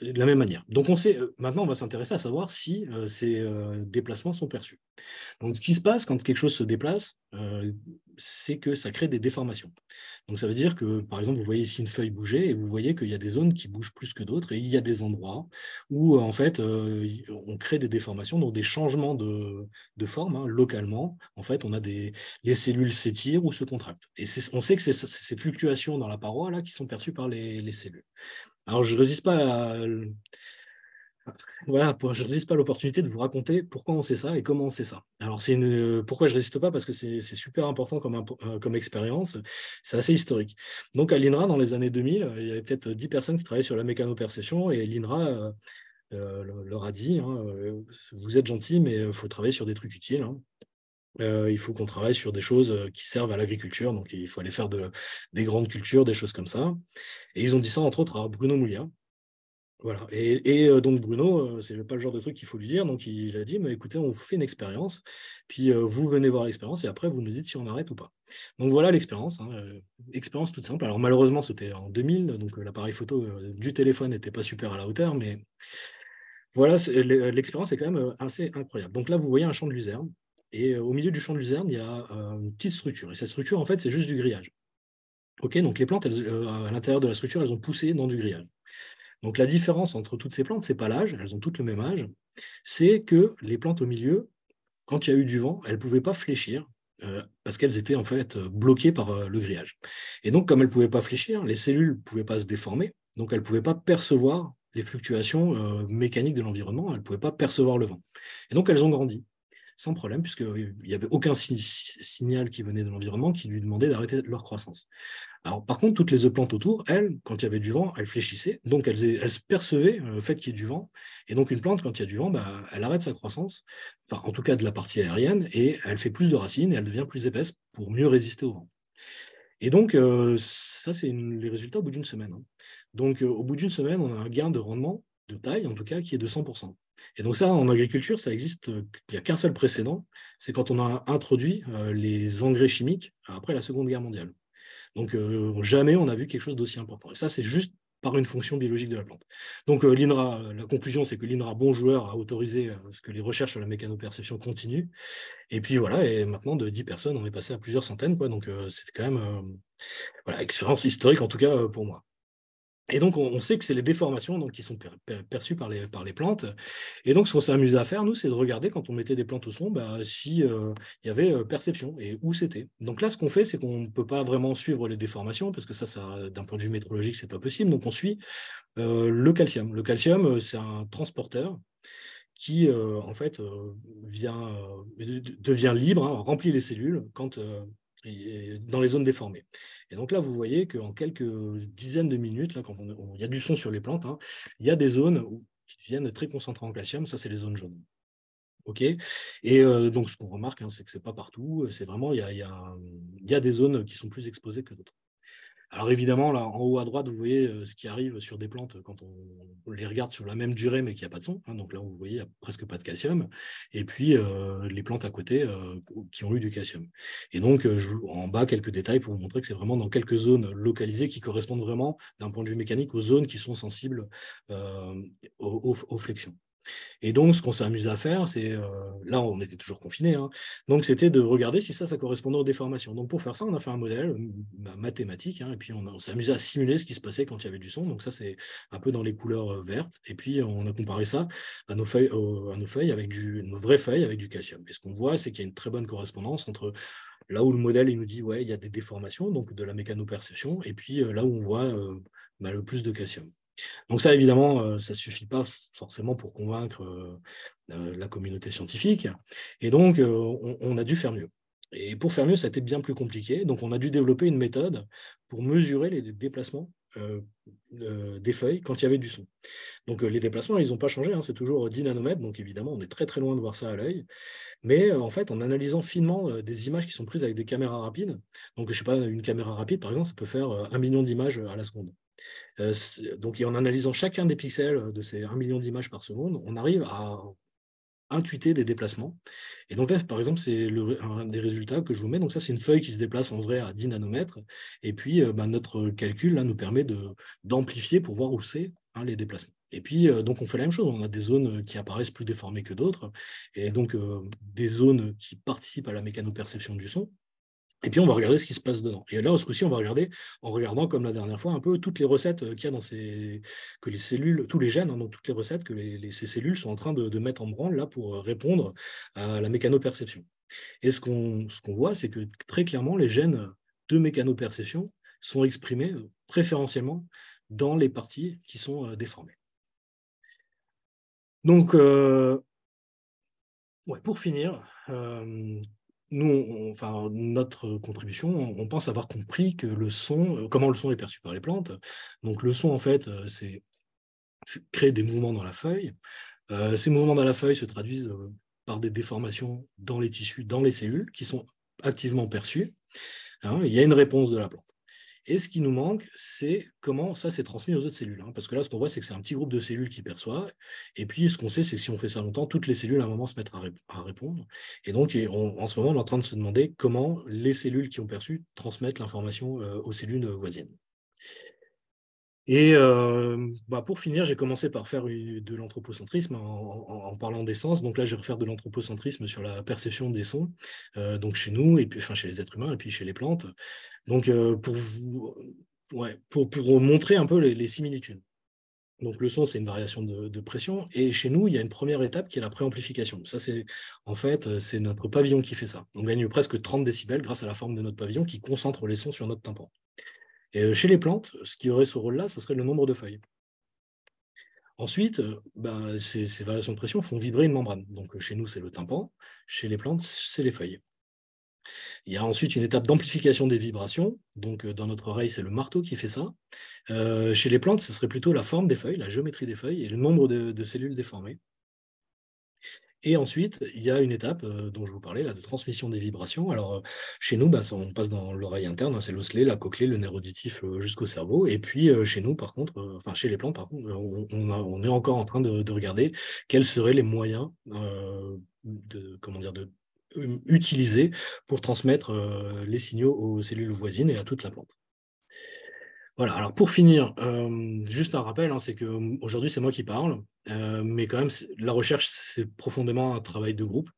de la même manière. Donc on sait, euh, maintenant on va s'intéresser à savoir si euh, ces euh, déplacements sont perçus. Donc ce qui se passe quand quelque chose se déplace, c'est que ça crée des déformations. Donc ça veut dire que, par exemple, vous voyez ici une feuille bouger et vous voyez qu'il y a des zones qui bougent plus que d'autres et il y a des endroits où en fait on crée des déformations, donc des changements de, forme hein, localement. En fait, on a des les cellules s'étirent ou se contractent. Et on sait que c'est ces fluctuations dans la paroi là qui sont perçues par les cellules. Alors, je résiste pas Voilà, je résiste pas à l'opportunité de vous raconter pourquoi on sait ça et comment on sait ça. Alors, c'est pourquoi je ne résiste pas Parce que c'est super important euh, comme, expérience, c'est assez historique. Donc, à l'INRA, dans les années 2000, il y avait peut-être 10 personnes qui travaillaient sur la mécano-perception et l'INRA euh, euh, leur a dit hein, Vous êtes gentil, mais il faut travailler sur des trucs utiles. Hein. Euh, il faut qu'on travaille sur des choses euh, qui servent à l'agriculture, donc il faut aller faire de, des grandes cultures, des choses comme ça. Et ils ont dit ça, entre autres, à Bruno Moulia, voilà. Et, euh, donc Bruno, c'est pas le genre de truc qu'il faut lui dire. Donc il a dit, mais écoutez, on vous fait une expérience, puis vous venez voir l'expérience et après vous nous dites si on arrête ou pas. Donc voilà l'expérience, hein, expérience toute simple. Alors malheureusement c'était en 2000, donc l'appareil photo du téléphone n'était pas super à la hauteur, mais voilà, l'expérience est quand même assez incroyable. Donc là vous voyez un champ de luzerne. Et euh, au milieu du champ de luzerne, il y a euh, une petite structure. Et cette structure, en fait, c'est juste du grillage. donc les plantes, euh, à l'intérieur de la structure, elles ont poussé dans du grillage. Donc la différence entre toutes ces plantes, c'est pas l'âge, elles ont toutes le même âge, c'est que les plantes au milieu, quand il y a eu du vent, elles ne pouvaient pas fléchir parce qu'elles étaient en fait bloquées par le grillage. Et donc comme elles ne pouvaient pas fléchir, les cellules ne pouvaient pas se déformer, donc elles ne pouvaient pas percevoir les fluctuations mécaniques de l'environnement, elles ne pouvaient pas percevoir le vent. Et donc elles ont grandi sans problème, puisqu'il euh, n'y avait aucun signal qui venait de l'environnement qui lui demandait d'arrêter leur croissance. Alors, par contre, toutes les plantes autour, elles, quand il y avait du vent, elles fléchissaient, donc elles, percevaient euh, le fait qu'il y ait du vent. Et donc, une plante, quand il y a du vent, bah, elle arrête sa croissance, enfin, en tout cas de la partie aérienne, et elle fait plus de racines et elle devient plus épaisse pour mieux résister au vent. Et donc, euh, ça, c'est les résultats au bout d'une semaine. Hein. Donc, au bout d'une semaine, on a un gain de rendement de taille, en tout cas, qui est de 100%. Et donc ça, en agriculture, ça existe, euh, il n'y a qu'un seul précédent, c'est quand on a introduit euh, les engrais chimiques après la Seconde Guerre mondiale. Donc euh, jamais on a vu quelque chose d'aussi important. Et ça, c'est juste par une fonction biologique de la plante. Donc l'INRA, la conclusion, c'est que l'INRA, bon joueur, a autorisé ce que les recherches sur la mécanoperception continuent. Et puis voilà, et maintenant de 10 personnes, on est passé à plusieurs centaines. Quoi. Donc c'est quand même, voilà, expérience historique en tout cas pour moi. Et donc, on, sait que c'est les déformations donc, qui sont perçues par les, par les plantes. Et donc, ce qu'on s'est amusé à faire, nous, c'est de regarder quand on mettait des plantes au son, bah, s'il euh, il y avait euh, perception et où c'était. Donc là, ce qu'on fait, c'est qu'on ne peut pas vraiment suivre les déformations, parce que ça, d'un point de vue métrologique, c'est pas possible. Donc, on suit euh, le calcium. Le calcium, c'est un transporteur qui, en fait, vient, devient libre, hein, remplit les cellules quand dans les zones déformées. Et donc là, vous voyez qu'en quelques dizaines de minutes, là, quand il y a du son sur les plantes, hein, il y a des zones qui deviennent très concentrées en calcium, ça c'est les zones jaunes. Ok, et euh, donc ce qu'on remarque, hein, c'est que ce n'est pas partout, c'est vraiment il y a des zones qui sont plus exposées que d'autres. Alors évidemment, là, en haut à droite, vous voyez euh, ce qui arrive sur des plantes quand on, les regarde sur la même durée, mais qu'il n'y a pas de son. Hein. donc là, vous voyez, il n'y a presque pas de calcium. Et puis, euh, les plantes à côté euh, qui ont eu du calcium. Et donc, en bas, quelques détails pour vous montrer que c'est vraiment dans quelques zones localisées qui correspondent vraiment, d'un point de vue mécanique, aux zones qui sont sensibles aux, flexions. Et donc, ce qu'on s'est amusé à faire, c'est euh, là, on était toujours confiné hein, donc c'était de regarder si ça, ça correspondait aux déformations. Donc, pour faire ça, on a fait un modèle bah, mathématique, hein, et puis on, s'est amusé à simuler ce qui se passait quand il y avait du son. Donc, ça, c'est un peu dans les couleurs euh, vertes. Et puis, euh, on a comparé ça à nos feuilles, nos avec du, nos vraies feuilles avec du calcium. Et ce qu'on voit, c'est qu'il y a une très bonne correspondance entre là où le modèle il nous dit ouais il y a des déformations donc de la mécanoperception et puis là où on voit bah, le plus de calcium donc ça, évidemment, euh, ça ne suffit pas forcément pour convaincre euh, euh, la communauté scientifique. Et donc, on, a dû faire mieux. Et pour faire mieux, ça a été bien plus compliqué. Donc, on a dû développer une méthode pour mesurer les déplacements des feuilles quand il y avait du son. Donc les déplacements, ils n'ont pas changé, hein. c'est toujours 10 nanomètres, donc évidemment on est très très loin de voir ça à l'œil. Mais en fait, en analysant finement des images qui sont prises avec des caméras rapides, donc je sais pas, une caméra rapide par exemple, ça peut faire un million d'images à la seconde. Euh, donc, en analysant chacun des pixels euh, de ces 1 million d'images par seconde, on arrive à intuiter des déplacements. Et donc là, par exemple, c'est un des résultats que je vous mets. Donc ça, c'est une feuille qui se déplace en vrai à 10 nanomètres. Et puis, euh, ben, notre calcul nous permet d'amplifier pour voir où c'est hein, les déplacements. Et puis, donc, on fait la même chose. On a des zones qui apparaissent plus déformées que d'autres. Et donc, des zones qui participent à la mécanoperception du son, et puis, on va regarder ce qui se passe dedans. Et là, aussi, on va regarder, en regardant, comme la dernière fois, un peu toutes les recettes euh, qu'il y a dans ces, que les cellules, tous les gènes, hein, toutes les recettes que ces cellules sont en train de, mettre en branle, là, pour euh, répondre à la mécanoperception. Et ce qu'on, ce qu'on voit, c'est que très clairement, les gènes de mécanoperception sont exprimés euh, préférentiellement dans les parties qui sont déformées. Donc, pour finir, nous, enfin, notre contribution, on, pense avoir compris que le son, euh, comment le son est perçu par les plantes. Donc le son, en fait, euh, c'est créer des mouvements dans la feuille. Euh, ces mouvements dans la feuille se traduisent par des déformations dans les tissus, dans les cellules, qui sont activement perçues. Hein. il y a une réponse de la plante. Et ce qui nous manque, c'est comment ça s'est transmis aux autres cellules. Hein. Parce que là, ce qu'on voit, c'est que c'est un petit groupe de cellules qui perçoit. Et puis, ce qu'on sait, c'est que si on fait ça longtemps, toutes les cellules, à un moment, se mettent à, répondre. Et donc, en ce moment, on est en train de se demander comment les cellules qui ont perçu transmettent l'information euh, aux cellules voisines. Et euh, bah, pour finir, j'ai commencé par faire de l'anthropocentrisme en, parlant d'essence. Donc là, je vais refaire de l'anthropocentrisme sur la perception des sons, euh, donc chez nous, et puis enfin chez les êtres humains, et puis chez les plantes. Donc euh, pour vous, pour, montrer un peu les, similitudes. Donc le son, c'est une variation de, de, pression. Et chez nous, il y a une première étape qui est la préamplification. Ça, c'est en fait, c'est notre pavillon qui fait ça. On gagne presque 30 décibels grâce à la forme de notre pavillon qui concentre les sons sur notre tympan. Euh, chez les plantes, ce qui aurait ce rôle-là, ce serait le nombre de feuilles. Ensuite, euh, bah, ces, variations de pression font vibrer une membrane. Donc chez nous, c'est le tympan, chez les plantes, c'est les feuilles. Il y a ensuite une étape d'amplification des vibrations. Donc euh, dans notre oreille, c'est le marteau qui fait ça. chez les plantes, ce serait plutôt la forme des feuilles, la géométrie des feuilles et le nombre de cellules déformées. Et ensuite, il y a une étape euh, dont je vous parlais, là, de transmission des vibrations. Alors, euh, chez nous, bah, on passe dans l'oreille interne, hein, c'est l'osselet, la cochlée, le nerf auditif euh, jusqu'au cerveau. Et puis, chez nous, par contre, enfin, chez les plantes, par contre, on, est encore en train de, regarder quels seraient les moyens de, comment dire, de utiliser pour transmettre les signaux aux cellules voisines et à toute la plante. Voilà, alors pour finir, euh, juste un rappel, hein, c'est qu'aujourd'hui euh, c'est moi qui parle, euh, mais quand même la recherche c'est profondément un travail de groupe.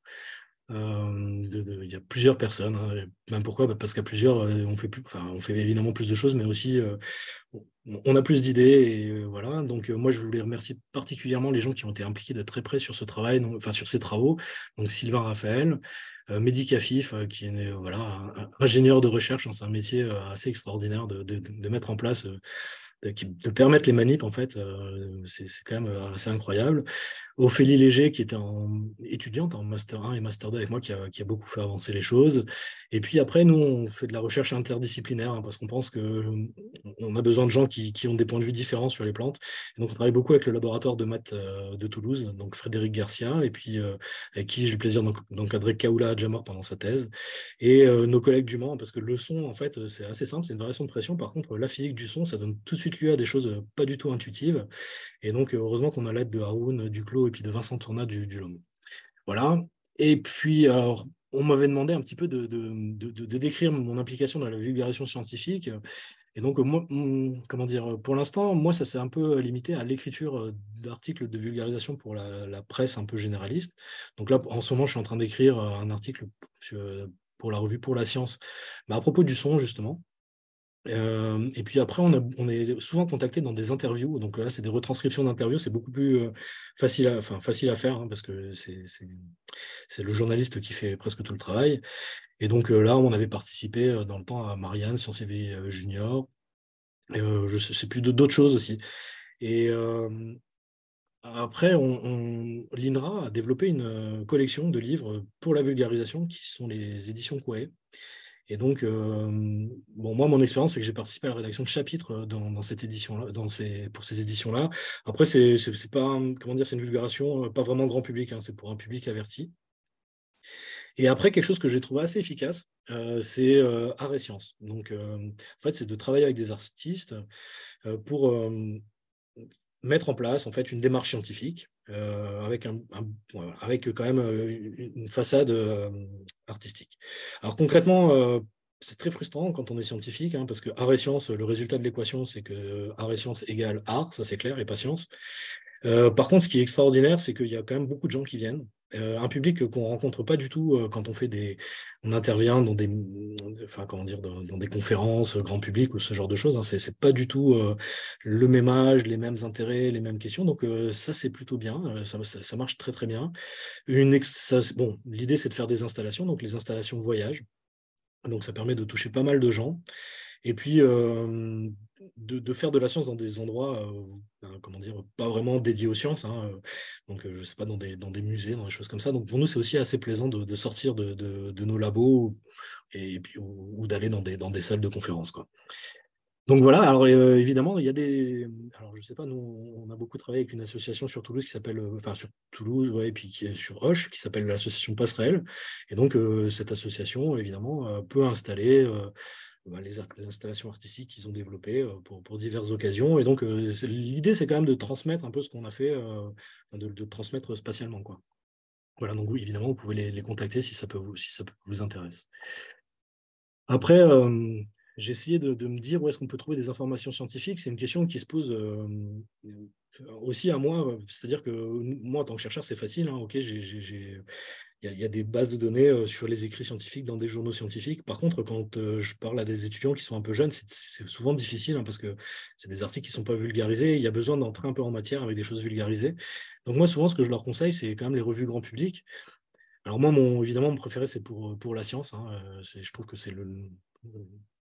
Euh, il y a plusieurs personnes. Hein, ben pourquoi bah, Parce qu'à plusieurs, euh, on fait, plus, enfin, on fait évidemment plus de choses, mais aussi euh, on a plus d'idées. voilà. Donc, moi, je voulais remercier particulièrement les gens qui ont été impliqués de très près sur ce travail, enfin, sur ces travaux. Donc, Sylvain Raphaël, Mehdi Fif qui est voilà, ingénieur de recherche. Hein, c'est un métier assez extraordinaire de, mettre en place, de, permettre les manips, en fait. C'est quand même assez incroyable. Ophélie Léger, qui était en, étudiante en Master 1 et Master 2 avec moi, qui a, beaucoup fait avancer les choses. Et puis après, nous, on fait de la recherche interdisciplinaire, hein, parce qu'on pense qu'on a besoin de gens qui, ont des points de vue différents sur les plantes. Et donc, on travaille beaucoup avec le laboratoire de maths euh, de Toulouse, donc Frédéric Garcia, et puis euh, avec qui j'ai le plaisir d'encadrer Kaoula Jamar pendant sa thèse. Et euh, nos collègues du Mans, parce que le son, en fait, c'est assez simple, c'est une variation de pression. Par contre, la physique du son, ça donne tout de suite lieu à des choses pas du tout intuitives. Et donc, heureusement qu'on a l'aide de Haroun, Duclos, et puis de Vincent Tournat du, du Voilà. Et puis, alors, on m'avait demandé un petit peu de, de, décrire mon implication dans la vulgarisation scientifique. Et donc, moi, mm, comment dire, pour l'instant, moi, ça s'est un peu limité à l'écriture euh, d'articles de vulgarisation pour la, presse un peu généraliste. Donc là, en ce moment, je suis en train d'écrire euh, un article euh, pour la revue Pour la Science, Mais à propos du son, justement. Euh, et puis après, on, est souvent contacté dans des interviews. Donc euh, là, c'est des retranscriptions d'interviews. C'est beaucoup plus euh, facile, à, enfin, facile à faire hein, parce que c'est le journaliste qui fait presque tout le travail. Et donc là, on avait participé dans le temps à Marianne, Sciences et Vie Junior. je sais, sais plus d'autres choses aussi. Et après, on, l'INRA a développé une collection de livres pour la vulgarisation qui sont les éditions Coué. Et donc, euh, bon, moi, mon expérience, c'est que j'ai participé à la rédaction de chapitres euh, dans, cette édition dans ces, pour ces éditions-là. Après, c'est pas, comment dire, c'est une vulgarisation euh, pas vraiment grand public, hein, c'est pour un public averti. Et après, quelque chose que j'ai trouvé assez efficace, c'est art et science. Donc, en fait, c'est de travailler avec des artistes pour mettre en place en fait une démarche scientifique euh, avec, un, avec quand même euh, une façade euh, artistique. Alors concrètement, c'est très frustrant quand on est scientifique, hein, parce que art et science, le résultat de l'équation, c'est que art et science égale art, ça c'est clair, et pas science. par contre, ce qui est extraordinaire, c'est qu'il y a quand même beaucoup de gens qui viennent, euh, un public qu'on rencontre pas du tout euh, quand on fait des, on intervient dans des, enfin comment dire, dans, des conférences euh, grand public ou ce genre de choses. Hein, c'est pas du tout le même âge, les mêmes intérêts, les mêmes questions. Donc ça c'est plutôt bien, ça, ça, marche très très bien. Une bon, l'idée c'est de faire des installations, donc les installations voyage. Donc ça permet de toucher pas mal de gens. Et puis de, faire de la science dans des endroits, euh, ben, comment dire, pas vraiment dédiés aux sciences. Hein, euh, donc, euh, je sais pas, dans des, dans des musées, dans des choses comme ça. Donc, pour nous, c'est aussi assez plaisant de, sortir de, de, nos labos et, puis ou, d'aller dans des, dans des salles de conférences, quoi. Donc voilà, alors évidemment, il y a des. Alors je sais pas, nous, on a beaucoup travaillé avec une association sur Toulouse qui s'appelle. Enfin, sur Toulouse, ouais, et puis qui est sur Roche, qui s'appelle l'association Passerelle. Et donc, cette association, évidemment, peut installer bah, les installations artistiques qu'ils ont développées euh, pour, diverses occasions. Et donc, euh, l'idée, c'est quand même de transmettre un peu ce qu'on a fait, euh, de, transmettre spatialement. Quoi. Voilà, donc évidemment, vous pouvez les, contacter si ça peut vous, si ça vous intéresse. Après, j'ai essayé de, me dire où est-ce qu'on peut trouver des informations scientifiques. C'est une question qui se pose aussi à moi. C'est-à-dire que moi, en tant que chercheur, c'est facile. Hein. ok, j'ai il y, a, des bases de données euh, sur les écrits scientifiques dans des journaux scientifiques. Par contre, quand euh, je parle à des étudiants qui sont un peu jeunes, c'est souvent difficile hein, parce que c'est des articles qui ne sont pas vulgarisés. Il y a besoin d'entrer un peu en matière avec des choses vulgarisées. Donc moi, souvent, ce que je leur conseille, c'est quand même les revues grand public. Alors moi, mon, évidemment, mon préféré, c'est pour, euh, pour la science. Hein, je trouve que c'est le...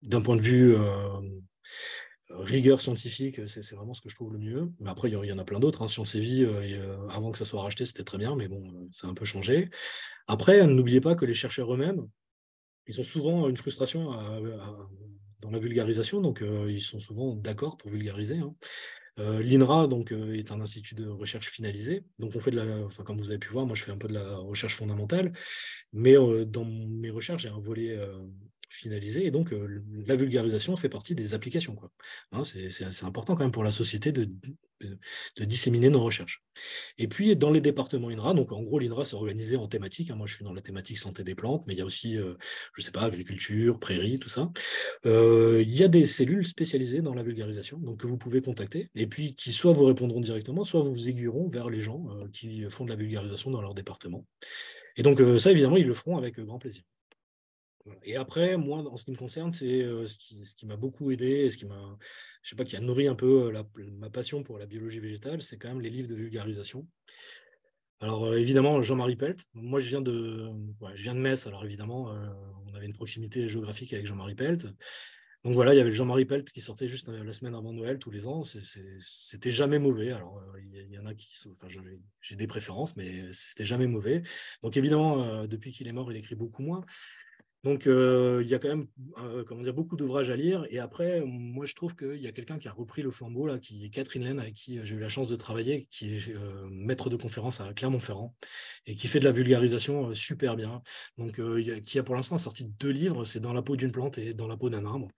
D'un point de vue rigueur scientifique, c'est vraiment ce que je trouve le mieux. Mais après, il y, en a plein d'autres. Hein. Science et Vie, euh, euh, avant que ça soit racheté, c'était très bien, mais bon, euh, ça a un peu changé. Après, n'oubliez pas que les chercheurs eux-mêmes, ils ont souvent une frustration dans la vulgarisation, donc ils sont souvent d'accord pour vulgariser. Hein. L'INRA donc, est un institut de recherche finalisé. Donc, on fait de la, enfin, comme vous avez pu voir, moi je fais un peu de la recherche fondamentale, mais dans mes recherches, j'ai un volet finalisé. Et donc, euh, la vulgarisation fait partie des applications. Quoi. Hein, c'est important quand même pour la société de, disséminer nos recherches. Et puis, dans les départements INRA, donc en gros, l'INRA s'est organisé en thématiques. Hein. moi, je suis dans la thématique santé des plantes, mais il y a aussi, euh, je ne sais pas, agriculture, prairie, tout ça. Euh, il y a des cellules spécialisées dans la vulgarisation, donc que vous pouvez contacter, et puis qui soit vous répondront directement, soit vous vous aiguilleront vers les gens qui font de la vulgarisation dans leur département. Et donc, ça, évidemment, ils le feront avec grand plaisir. Et après, moi, en ce qui me concerne, c'est euh, ce qui, m'a beaucoup aidé, et ce qui m'a, je sais pas, qui a nourri un peu euh, ma passion pour la biologie végétale, c'est quand même les livres de vulgarisation. Alors euh, évidemment, Jean-Marie Pelt. Moi, je viens de, je viens de Metz, alors évidemment, on avait une proximité géographique avec Jean-Marie Pelt. Donc voilà, il y avait Jean-Marie Pelt qui sortait juste la semaine avant Noël tous les ans. C'était jamais mauvais. Alors il y en a qui, enfin, j'ai des préférences, mais c'était jamais mauvais. Donc évidemment, depuis qu'il est mort, il écrit beaucoup moins. Donc, euh, il y a quand même euh, beaucoup d'ouvrages à lire. Et après, moi, je trouve qu'il y a quelqu'un qui a repris le flambeau, là, qui est Catherine Laine, avec qui j'ai eu la chance de travailler, qui est euh, maître de conférence à Clermont-Ferrand et qui fait de la vulgarisation super bien. Donc, qui a pour l'instant sorti deux livres, c'est Dans la peau d'une plante et Dans la peau d'un arbre.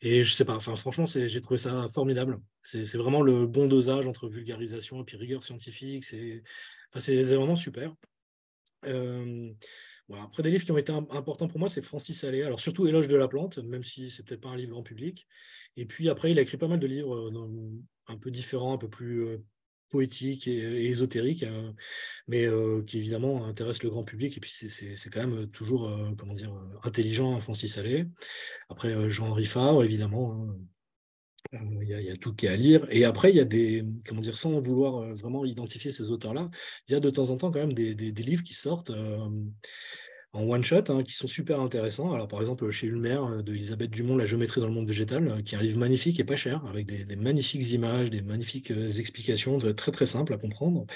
Et je sais pas, enfin, franchement, j'ai trouvé ça formidable. C'est vraiment le bon dosage entre vulgarisation et puis rigueur scientifique. C'est vraiment super après, des livres qui ont été importants pour moi, c'est Francis Allais. Alors, surtout Éloge de la plante, même si c'est peut-être pas un livre grand public. Et puis après, il a écrit pas mal de livres euh, un peu différents, un peu plus euh, poétiques et, ésotériques, euh, mais qui évidemment intéressent le grand public. Et puis, c'est quand même toujours, comment dire, intelligent, hein, Francis Allais. Après, Jean-Henri Favre, évidemment. Hein, euh, il y, a, il y, a, tout qui à lire. Et après, il y a des, comment dire, sans vouloir euh, vraiment identifier ces auteurs-là, il y a de temps en temps quand même des, des, livres qui sortent euh, en one-shot, hein, qui sont super intéressants. Alors par exemple, chez Ulmer, de Elisabeth Dumont, La géométrie dans le monde végétal, qui est un livre magnifique et pas cher, avec des, magnifiques images, des magnifiques explications, très très simples à comprendre.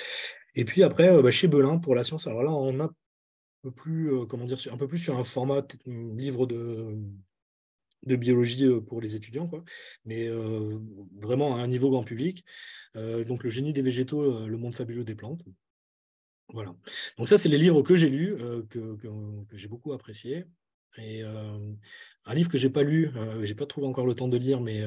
Et puis après, bah, chez Belin, pour la science, alors là, on a un peu plus, comment dire, un peu plus sur un format mm, livre de de biologie euh, pour les étudiants, mais euh, vraiment à un niveau grand public. Euh, donc le génie des végétaux, le monde fabuleux des plantes. Voilà. Donc ça, c'est les livres que j'ai lus, que, j'ai beaucoup appréciés. Et un livre que j'ai pas lu, je n'ai pas trouvé encore le temps de lire, mais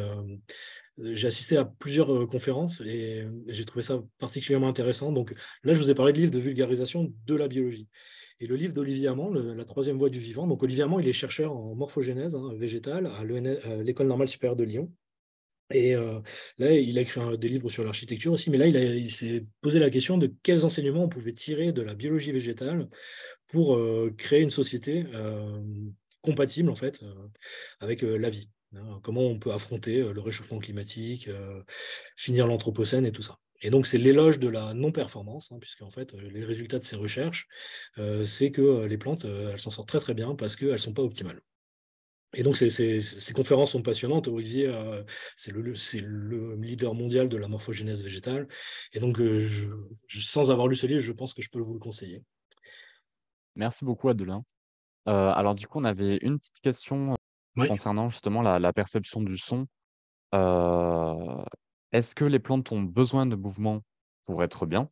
j'ai assisté à plusieurs conférences et j'ai trouvé ça particulièrement intéressant. Donc là, je vous ai parlé de livres de vulgarisation de la biologie. Et le livre d'Olivier Amand, La troisième voie du vivant, donc Olivier Amand, il est chercheur en morphogénèse hein, végétale euh, à l'École normale supérieure de Lyon. Et euh, là, il a écrit des livres sur l'architecture aussi, mais là, il, s'est posé la question de quels enseignements on pouvait tirer de la biologie végétale pour euh, créer une société compatible, en fait, avec la vie. Hein. comment on peut affronter le réchauffement climatique, finir l'anthropocène et tout ça. Et donc, c'est l'éloge de la non-performance, hein, puisque en fait, euh, les résultats de ces recherches, euh, c'est que euh, les plantes, elles s'en sortent très très bien parce qu'elles ne sont pas optimales. Et donc, ces, conférences sont passionnantes. Olivier, c'est le, le, leader mondial de la morphogénèse végétale. Et donc, sans avoir lu ce livre, je pense que je peux vous le conseiller. Merci beaucoup, Adelin. alors, du coup, on avait une petite question concernant justement la, la, perception du son est-ce que les plantes ont besoin de mouvement pour être bien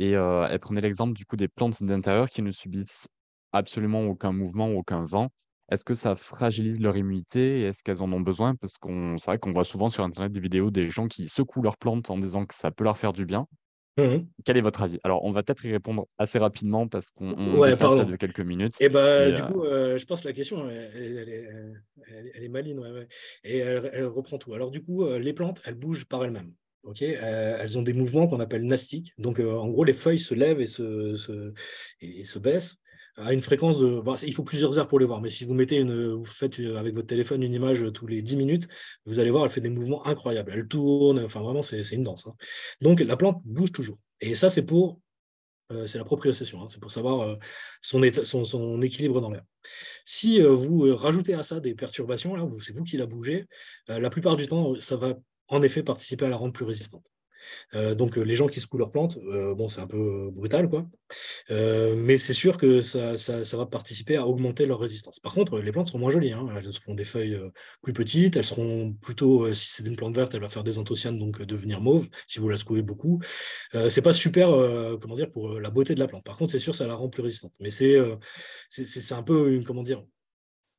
Et euh, elle prenait l'exemple du coup des plantes d'intérieur qui ne subissent absolument aucun mouvement, aucun vent. Est-ce que ça fragilise leur immunité Est-ce qu'elles en ont besoin Parce qu'on, c'est vrai qu'on voit souvent sur Internet des vidéos des gens qui secouent leurs plantes en disant que ça peut leur faire du bien. Mhm. Quel est votre avis Alors, on va peut-être y répondre assez rapidement parce qu'on ouais, passe de quelques minutes. Eh ben, et du euh, coup, euh, je pense que la question, elle, euh, est, maligne et elle, reprend tout. Alors, du coup, les plantes, elles bougent par elles-mêmes. elles ont des mouvements qu'on appelle nastiques. Donc, en gros, les feuilles se lèvent et et se baissent à une fréquence de. Bah, il faut plusieurs heures pour les voir, mais si vous mettez une, vous faites euh, avec votre téléphone une image euh, tous les 10 minutes, vous allez voir, elle fait des mouvements incroyables. Elle tourne, enfin vraiment, c'est une danse. Hein. Donc la plante bouge toujours. Et ça, c'est pour. Euh, c'est la proprioception, hein. c'est pour savoir son, son, équilibre dans l'air. Si vous rajoutez à ça des perturbations, là, c'est vous qui la bougez, la plupart du temps, ça va en effet participer à la rendre plus résistante. Euh, donc euh, les gens qui secouent leurs plantes, euh, bon, c'est un peu brutal, quoi. mais c'est sûr que ça, va participer à augmenter leur résistance. Par contre, les plantes seront moins jolies. Hein. Elles feront des feuilles plus petites. Elles seront plutôt, si c'est une plante verte, elle va faire des anthocyanes, donc devenir mauve, si vous la secouez beaucoup. c'est pas super, comment dire, pour la beauté de la plante. Par contre, c'est sûr, ça la rend plus résistante. Mais c'est c'est un peu une, comment dire,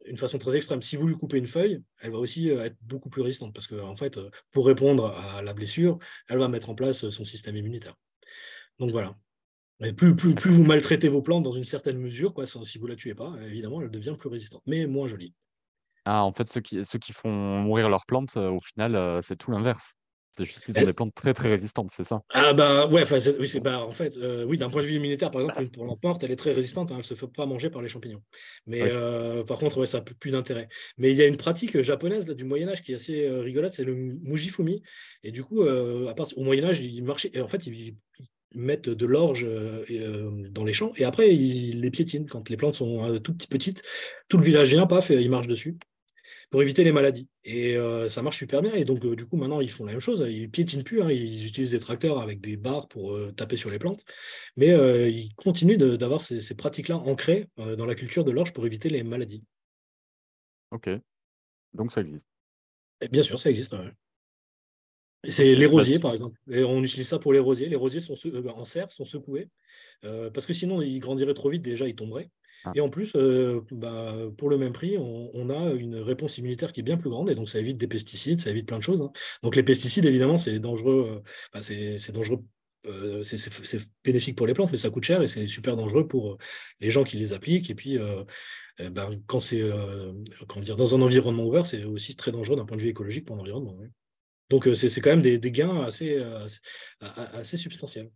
une façon très extrême, si vous lui coupez une feuille, elle va aussi euh, être beaucoup plus résistante parce que, en fait, euh, pour répondre à la blessure, elle va mettre en place euh, son système immunitaire. Donc voilà. plus, plus, vous maltraitez vos plantes dans une certaine mesure, quoi, si vous la tuez pas, évidemment, elle devient plus résistante, mais moins jolie. Ah, en fait, qui, ceux qui font mourir leurs plantes, au final, c'est tout l'inverse. C'est juste qu'ils ont des plantes très très résistantes, c'est ça Ah bah ouais, oui, bah, en fait, euh, oui, d'un point de vue militaire, par exemple, pour l'emporte, elle est très résistante, hein, elle ne se fait pas manger par les champignons. Mais euh, par contre, ça n'a plus d'intérêt. Mais il y a une pratique japonaise du Moyen Âge qui est assez euh, rigolote, c'est le mujifumi. Et du coup, à part, au Moyen Âge, ils marchaient et en fait, ils mettent de l'orge dans les champs et après ils les piétinent quand les plantes sont toutes petites. Tout le village vient, paf, ils marchent dessus pour éviter les maladies. Et euh, ça marche super bien. Et donc, euh, du coup, maintenant, ils font la même chose. Ils piétinent plus. Hein. Ils utilisent des tracteurs avec des barres pour euh, taper sur les plantes. Mais ils continuent d'avoir ces, pratiques-là ancrées dans la culture de l'orge pour éviter les maladies. Ok. Donc, ça existe. Et bien sûr, ça existe. C'est les rosiers, par exemple. Et on utilise ça pour les rosiers. Les rosiers sont en serre sont secoués. parce que sinon, ils grandiraient trop vite, déjà, ils tomberaient. Ah. Et en plus, bah, pour le même prix, on, a une réponse immunitaire qui est bien plus grande, et donc ça évite des pesticides, ça évite plein de choses. Hein. Donc les pesticides, évidemment, c'est dangereux, c'est dangereux c'est bénéfique pour les plantes, mais ça coûte cher et c'est super dangereux pour les gens qui les appliquent. Et puis, eh ben, quand c'est dans un environnement ouvert, c'est aussi très dangereux d'un point de vue écologique pour l'environnement. Donc, c'est quand même des, gains assez, euh, assez substantiels.